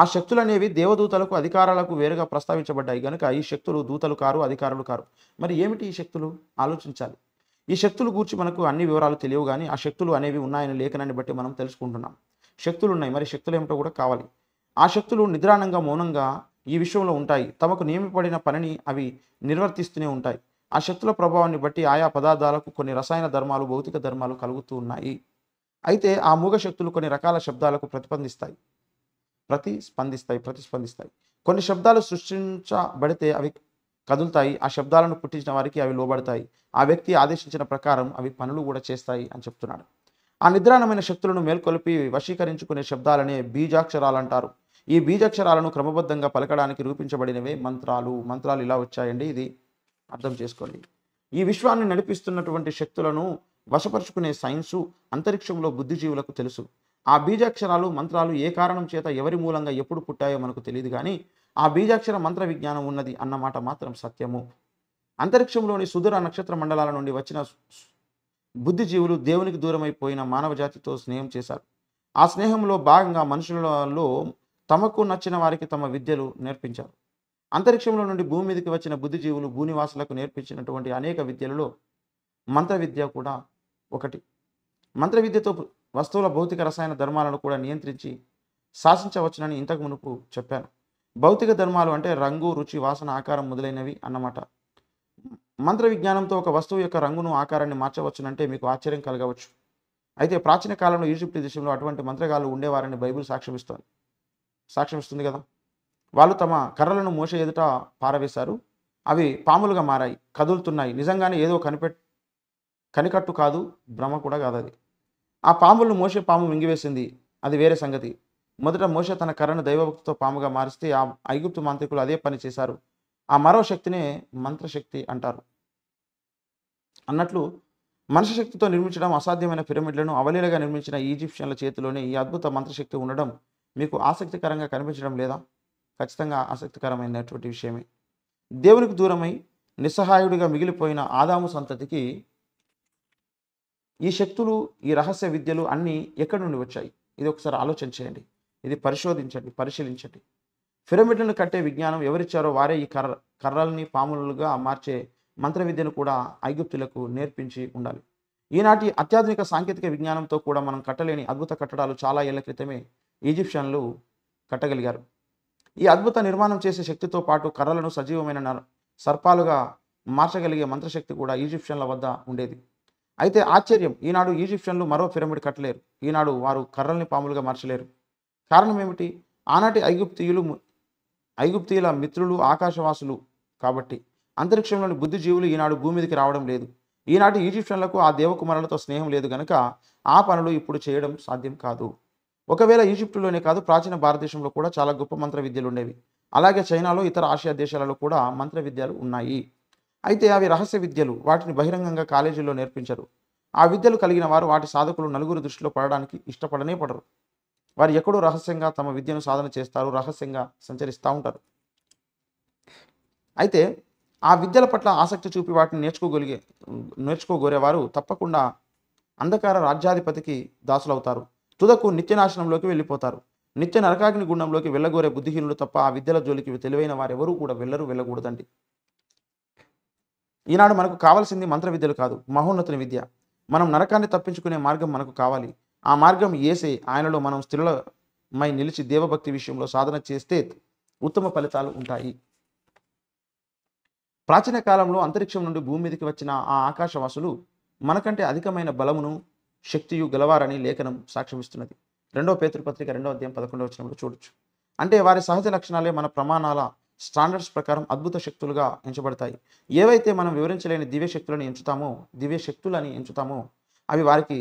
ఆ శక్తులు అనేవి దేవదూతలకు అధికారాలకు వేరుగా ప్రస్తావించబడ్డాయి కనుక ఈ శక్తులు దూతలు కారు అధికారులు కారు మరి ఏమిటి ఈ శక్తులు ఆలోచించాలి ఈ శక్తులు గూర్చి మనకు అన్ని వివరాలు తెలియవు కానీ ఆ శక్తులు అనేవి ఉన్నాయని లేఖనాన్ని బట్టి మనం తెలుసుకుంటున్నాం శక్తులు ఉన్నాయి మరి శక్తులు ఏమిటో కూడా కావాలి ఆ శక్తులు నిద్రాణంగా మౌనంగా ఈ విషయంలో ఉంటాయి తమకు నియమిపడిన పనిని అవి నిర్వర్తిస్తూనే ఉంటాయి ఆ శక్తుల ప్రభావాన్ని బట్టి ఆయా పదార్థాలకు కొన్ని రసాయన ధర్మాలు భౌతిక ధర్మాలు కలుగుతూ ఉన్నాయి అయితే ఆ మూగ శక్తులు కొన్ని రకాల శబ్దాలకు ప్రతి ప్రతిస్పందిస్తాయి ప్రతిస్పందిస్తాయి కొన్ని శబ్దాలు సృష్టించబడితే అవి కదులుతాయి ఆ శబ్దాలను పుట్టించిన వారికి అవి లోబడతాయి ఆ వ్యక్తి ఆదేశించిన ప్రకారం అవి పనులు కూడా చేస్తాయి అని చెప్తున్నాడు ఆ నిద్రాణమైన శక్తులను మేల్కొలిపి వశీకరించుకునే శబ్దాలనే బీజాక్షరాలు అంటారు ఈ బీజాక్షరాలను క్రమబద్ధంగా పలకడానికి రూపించబడినవే మంత్రాలు మంత్రాలు ఇలా వచ్చాయండి ఇది అర్థం చేసుకోండి ఈ విశ్వాన్ని నడిపిస్తున్నటువంటి శక్తులను వశపరుచుకునే సైన్సు అంతరిక్షంలో బుద్ధిజీవులకు తెలుసు ఆ బీజాక్షరాలు మంత్రాలు ఏ కారణం చేత ఎవరి మూలంగా ఎప్పుడు పుట్టాయో మనకు తెలియదు కానీ ఆ బీజాక్షర మంత్ర విజ్ఞానం ఉన్నది అన్నమాట మాత్రం సత్యము అంతరిక్షంలోని సుదూర నక్షత్ర మండలాల నుండి వచ్చిన బుద్ధిజీవులు దేవునికి దూరమైపోయిన మానవ జాతితో స్నేహం చేశారు ఆ స్నేహంలో భాగంగా మనుషులలో తమకు నచ్చిన వారికి తమ విద్యలు నేర్పించారు అంతరిక్షంలో నుండి భూమి మీదకి వచ్చిన బుద్ధిజీవులు భూనివాసులకు నేర్పించినటువంటి అనేక విద్యలలో మంత్ర విద్య కూడా ఒకటి మంత్ర విద్యతో వస్తువుల భౌతిక రసాయన ధర్మాలను కూడా నియంత్రించి శాసించవచ్చునని ఇంతకు మునుపు చెప్పాను భౌతిక ధర్మాలు అంటే రంగు రుచి వాసన ఆకారం మొదలైనవి అన్నమాట మంత్ర విజ్ఞానంతో ఒక వస్తువు యొక్క రంగును ఆకారాన్ని మార్చవచ్చునంటే మీకు ఆశ్చర్యం కలగవచ్చు అయితే ప్రాచీన కాలంలో ఈజిప్ట్ దేశంలో అటువంటి మంత్రగాలు ఉండేవారని బైబిల్ సాక్ష్యమిస్తోంది సాక్ష్యం ఇస్తుంది కదా వాళ్ళు తమ కర్రలను మోస ఎదుట పారవేశారు అవి పాములుగా మారాయి కదులుతున్నాయి నిజంగానే ఏదో కనిపె కనికట్టు కాదు భ్రమ కూడా కాదు అది ఆ పాములను మోసే పాము మింగివేసింది అది వేరే సంగతి మొదట మోసే తన కర్రను దైవభక్తితో పాముగా మారిస్తే ఆ ఐగుప్తు మాంత్రికులు అదే పని చేశారు ఆ మరో శక్తినే మంత్రశక్తి అంటారు అన్నట్లు మనిషి శక్తితో నిర్మించడం అసాధ్యమైన పిరమిడ్లను అవలీలగా నిర్మించిన ఈజిప్షియన్ల చేతిలోనే ఈ అద్భుత మంత్రశక్తి ఉండడం మీకు ఆసక్తికరంగా కనిపించడం లేదా ఖచ్చితంగా ఆసక్తికరమైనటువంటి విషయమే దేవునికి దూరమై నిస్సహాయుడిగా మిగిలిపోయిన ఆదాము సంతతికి ఈ శక్తులు ఈ రహస్య విద్యలు అన్నీ ఎక్కడి నుండి వచ్చాయి ఇది ఒకసారి ఆలోచన చేయండి ఇది పరిశోధించండి పరిశీలించండి పిరమిడ్లను కట్టే విజ్ఞానం ఎవరిచ్చారో వారే ఈ కర్ర కర్రల్ని పాములుగా మార్చే మంత్ర విద్యను కూడా ఐగుప్తులకు నేర్పించి ఉండాలి ఈనాటి అత్యాధునిక సాంకేతిక విజ్ఞానంతో కూడా మనం కట్టలేని అద్భుత కట్టడాలు చాలా ఏళ్ల క్రితమే ఈజిప్షియన్లు కట్టగలిగారు ఈ అద్భుత నిర్మాణం చేసే శక్తితో పాటు కర్రలను సజీవమైన సర్పాలుగా మార్చగలిగే మంత్రశక్తి కూడా ఈజిప్షియన్ల వద్ద ఉండేది అయితే ఆశ్చర్యం ఈనాడు ఈజిప్షియన్లు మరో పిరమిడ్ కట్టలేరు ఈనాడు వారు కర్రల్ని పాములుగా మార్చలేరు కారణం ఏమిటి ఆనాటి ఐగుప్తీయులు ఐగుప్తియుల మిత్రులు ఆకాశవాసులు కాబట్టి అంతరిక్షంలోని బుద్ధిజీవులు ఈనాడు భూమి మీదకి రావడం లేదు ఈనాటి ఈజిప్షియన్లకు ఆ దేవకుమారులతో స్నేహం లేదు గనక ఆ పనులు ఇప్పుడు చేయడం సాధ్యం కాదు ఒకవేళ ఈజిప్టులోనే కాదు ప్రాచీన భారతదేశంలో కూడా చాలా గొప్ప మంత్ర విద్యలు ఉండేవి అలాగే చైనాలో ఇతర ఆసియా దేశాలలో కూడా మంత్ర విద్యలు ఉన్నాయి అయితే అవి రహస్య విద్యలు వాటిని బహిరంగంగా కాలేజీల్లో నేర్పించరు ఆ విద్యలు కలిగిన వారు వాటి సాధకులు నలుగురు దృష్టిలో పడడానికి ఇష్టపడనే పడరు వారు ఎక్కడో రహస్యంగా తమ విద్యను సాధన చేస్తారు రహస్యంగా సంచరిస్తూ ఉంటారు అయితే ఆ విద్యల పట్ల ఆసక్తి చూపి వాటిని నేర్చుకోగలిగే నేర్చుకోగోరేవారు తప్పకుండా అంధకార రాజ్యాధిపతికి దాసులవుతారు తుదకు నిత్యనాశనంలోకి వెళ్ళిపోతారు నిత్య నరకాగ్ని గుండంలోకి వెళ్ళగోరే బుద్ధిహీనులు తప్ప ఆ విద్యల జోలికి తెలివైన వారెవరూ కూడా వెళ్ళరు వెళ్ళకూడదండి ఈనాడు మనకు కావాల్సింది మంత్ర విద్యలు కాదు మహోన్నతుని విద్య మనం నరకాన్ని తప్పించుకునే మార్గం మనకు కావాలి ఆ మార్గం ఏసే ఆయనలో మనం స్థిరమై నిలిచి దేవభక్తి విషయంలో సాధన చేస్తే ఉత్తమ ఫలితాలు ఉంటాయి ప్రాచీన కాలంలో అంతరిక్షం నుండి భూమి మీదకి వచ్చిన ఆ ఆకాశవాసులు మనకంటే అధికమైన బలమును శక్తియు గలవారని లేఖనం సాక్ష్యమిస్తున్నది రెండో పేతృపత్రిక రెండవ అధ్యాయం పదకొండవ వచ్చినప్పుడు చూడొచ్చు అంటే వారి సహజ లక్షణాలే మన ప్రమాణాల స్టాండర్డ్స్ ప్రకారం అద్భుత శక్తులుగా ఎంచబడతాయి ఏవైతే మనం వివరించలేని దివ్య శక్తులను ఎంచుతామో దివ్య శక్తులని ఎంచుతామో అవి వారికి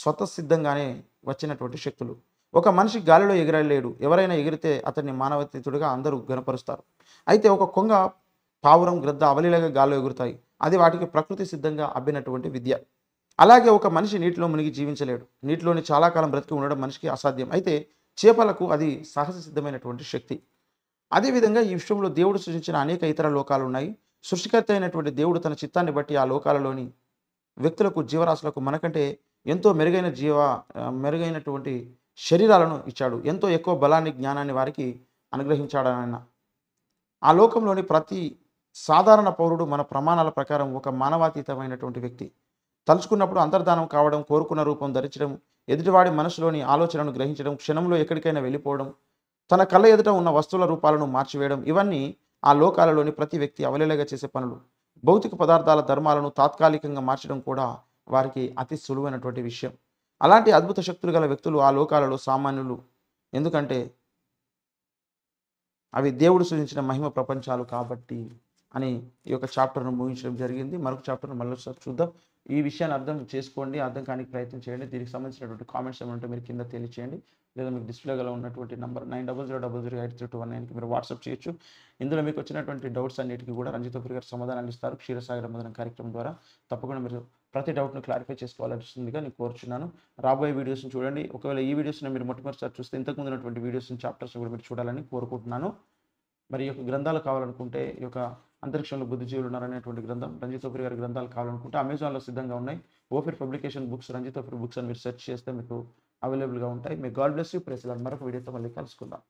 స్వతసిద్ధంగానే వచ్చినటువంటి శక్తులు ఒక మనిషి గాలిలో ఎగిరలేడు ఎవరైనా ఎగిరితే అతన్ని మానవతీతుడిగా అందరూ గనపరుస్తారు అయితే ఒక కొంగ పావురం గ్రద్ద అవలీలగా గాలిలో ఎగురుతాయి అది వాటికి ప్రకృతి సిద్ధంగా అబ్బినటువంటి విద్య అలాగే ఒక మనిషి నీటిలో మునిగి జీవించలేడు నీటిలోని చాలా కాలం బ్రతికి ఉండడం మనిషికి అసాధ్యం అయితే చేపలకు అది సహజ సిద్ధమైనటువంటి శక్తి అదేవిధంగా ఈ విషయంలో దేవుడు సృష్టించిన అనేక ఇతర లోకాలు ఉన్నాయి సృష్టికర్త అయినటువంటి దేవుడు తన చిత్తాన్ని బట్టి ఆ లోకాలలోని వ్యక్తులకు జీవరాశులకు మనకంటే ఎంతో మెరుగైన జీవ మెరుగైనటువంటి శరీరాలను ఇచ్చాడు ఎంతో ఎక్కువ బలాన్ని జ్ఞానాన్ని వారికి అనుగ్రహించాడనైనా ఆ లోకంలోని ప్రతి సాధారణ పౌరుడు మన ప్రమాణాల ప్రకారం ఒక మానవాతీతమైనటువంటి వ్యక్తి తలుచుకున్నప్పుడు అంతర్ధానం కావడం కోరుకున్న రూపం ధరించడం ఎదుటివాడి మనసులోని ఆలోచనను గ్రహించడం క్షణంలో ఎక్కడికైనా వెళ్ళిపోవడం తన కళ్ళ ఎదుట ఉన్న వస్తువుల రూపాలను మార్చివేయడం ఇవన్నీ ఆ లోకాలలోని ప్రతి వ్యక్తి అవలేలగా చేసే పనులు భౌతిక పదార్థాల ధర్మాలను తాత్కాలికంగా మార్చడం కూడా వారికి అతి సులువైనటువంటి విషయం అలాంటి అద్భుత శక్తులు గల వ్యక్తులు ఆ లోకాలలో సామాన్యులు ఎందుకంటే అవి దేవుడు సూచించిన మహిమ ప్రపంచాలు కాబట్టి అని ఈ యొక్క చాప్టర్ను ముగించడం జరిగింది మరొక చాప్టర్ను మళ్ళీ చూద్దాం ఈ విషయాన్ని అర్థం చేసుకోండి అర్థం కానీ ప్రయత్నం చేయండి దీనికి సంబంధించినటువంటి కామెంట్స్ ఏమంటే మీరు కింద తెలియచేయండి లేదా మీకు డిస్ప్లే గల ఉన్నటువంటి number nine double zero double zero eight two one మీరు వాట్సాప్ చేయొచ్చు ఇందులో మీకు వచ్చినటువంటి డౌట్స్ అన్నిటికీ కూడా రంజితపురి గారు సమాధానాలు ఇస్తారు క్షీరసాగర మదన కార్యక్రమం ద్వారా తప్పకుండా మీరు ప్రతి డౌట్ను క్లారిఫై చేసుకోవాలనిపిస్తుందిగా నేను కోరుచున్నాను రాబోయే వీడియోస్ని చూడండి ఒకవేళ ఈ వీడియోస్ని మీరు మొట్టమొదటిసారి చూస్తే ఇంతకు ఉన్నటువంటి వీడియోస్ని చాప్టర్స్ని కూడా మీరు చూడాలని కోరుకుంటున్నాను మరి యొక్క గ్రంథాలు కావాలనుకుంటే ఈ యొక్క అంతరిక్షంలో బుద్ధిజీవులు ఉన్నారనేటువంటి గ్రంథం రంజిత్ ఓఫర్ గారి గ్రంథాలు కావాలనుకుంటే అమెజాన్లో సిద్ధంగా ఉన్నాయి Ophir publication books Ranjith books అని మీరు సెర్చ్ చేస్తే మీకు అవైలబుల్గా ఉంటాయి మీ గాడ్ బ్లెస్ యూ ప్రెస్ మరొక వీడియోతో మళ్ళీ కలుసుకుందాం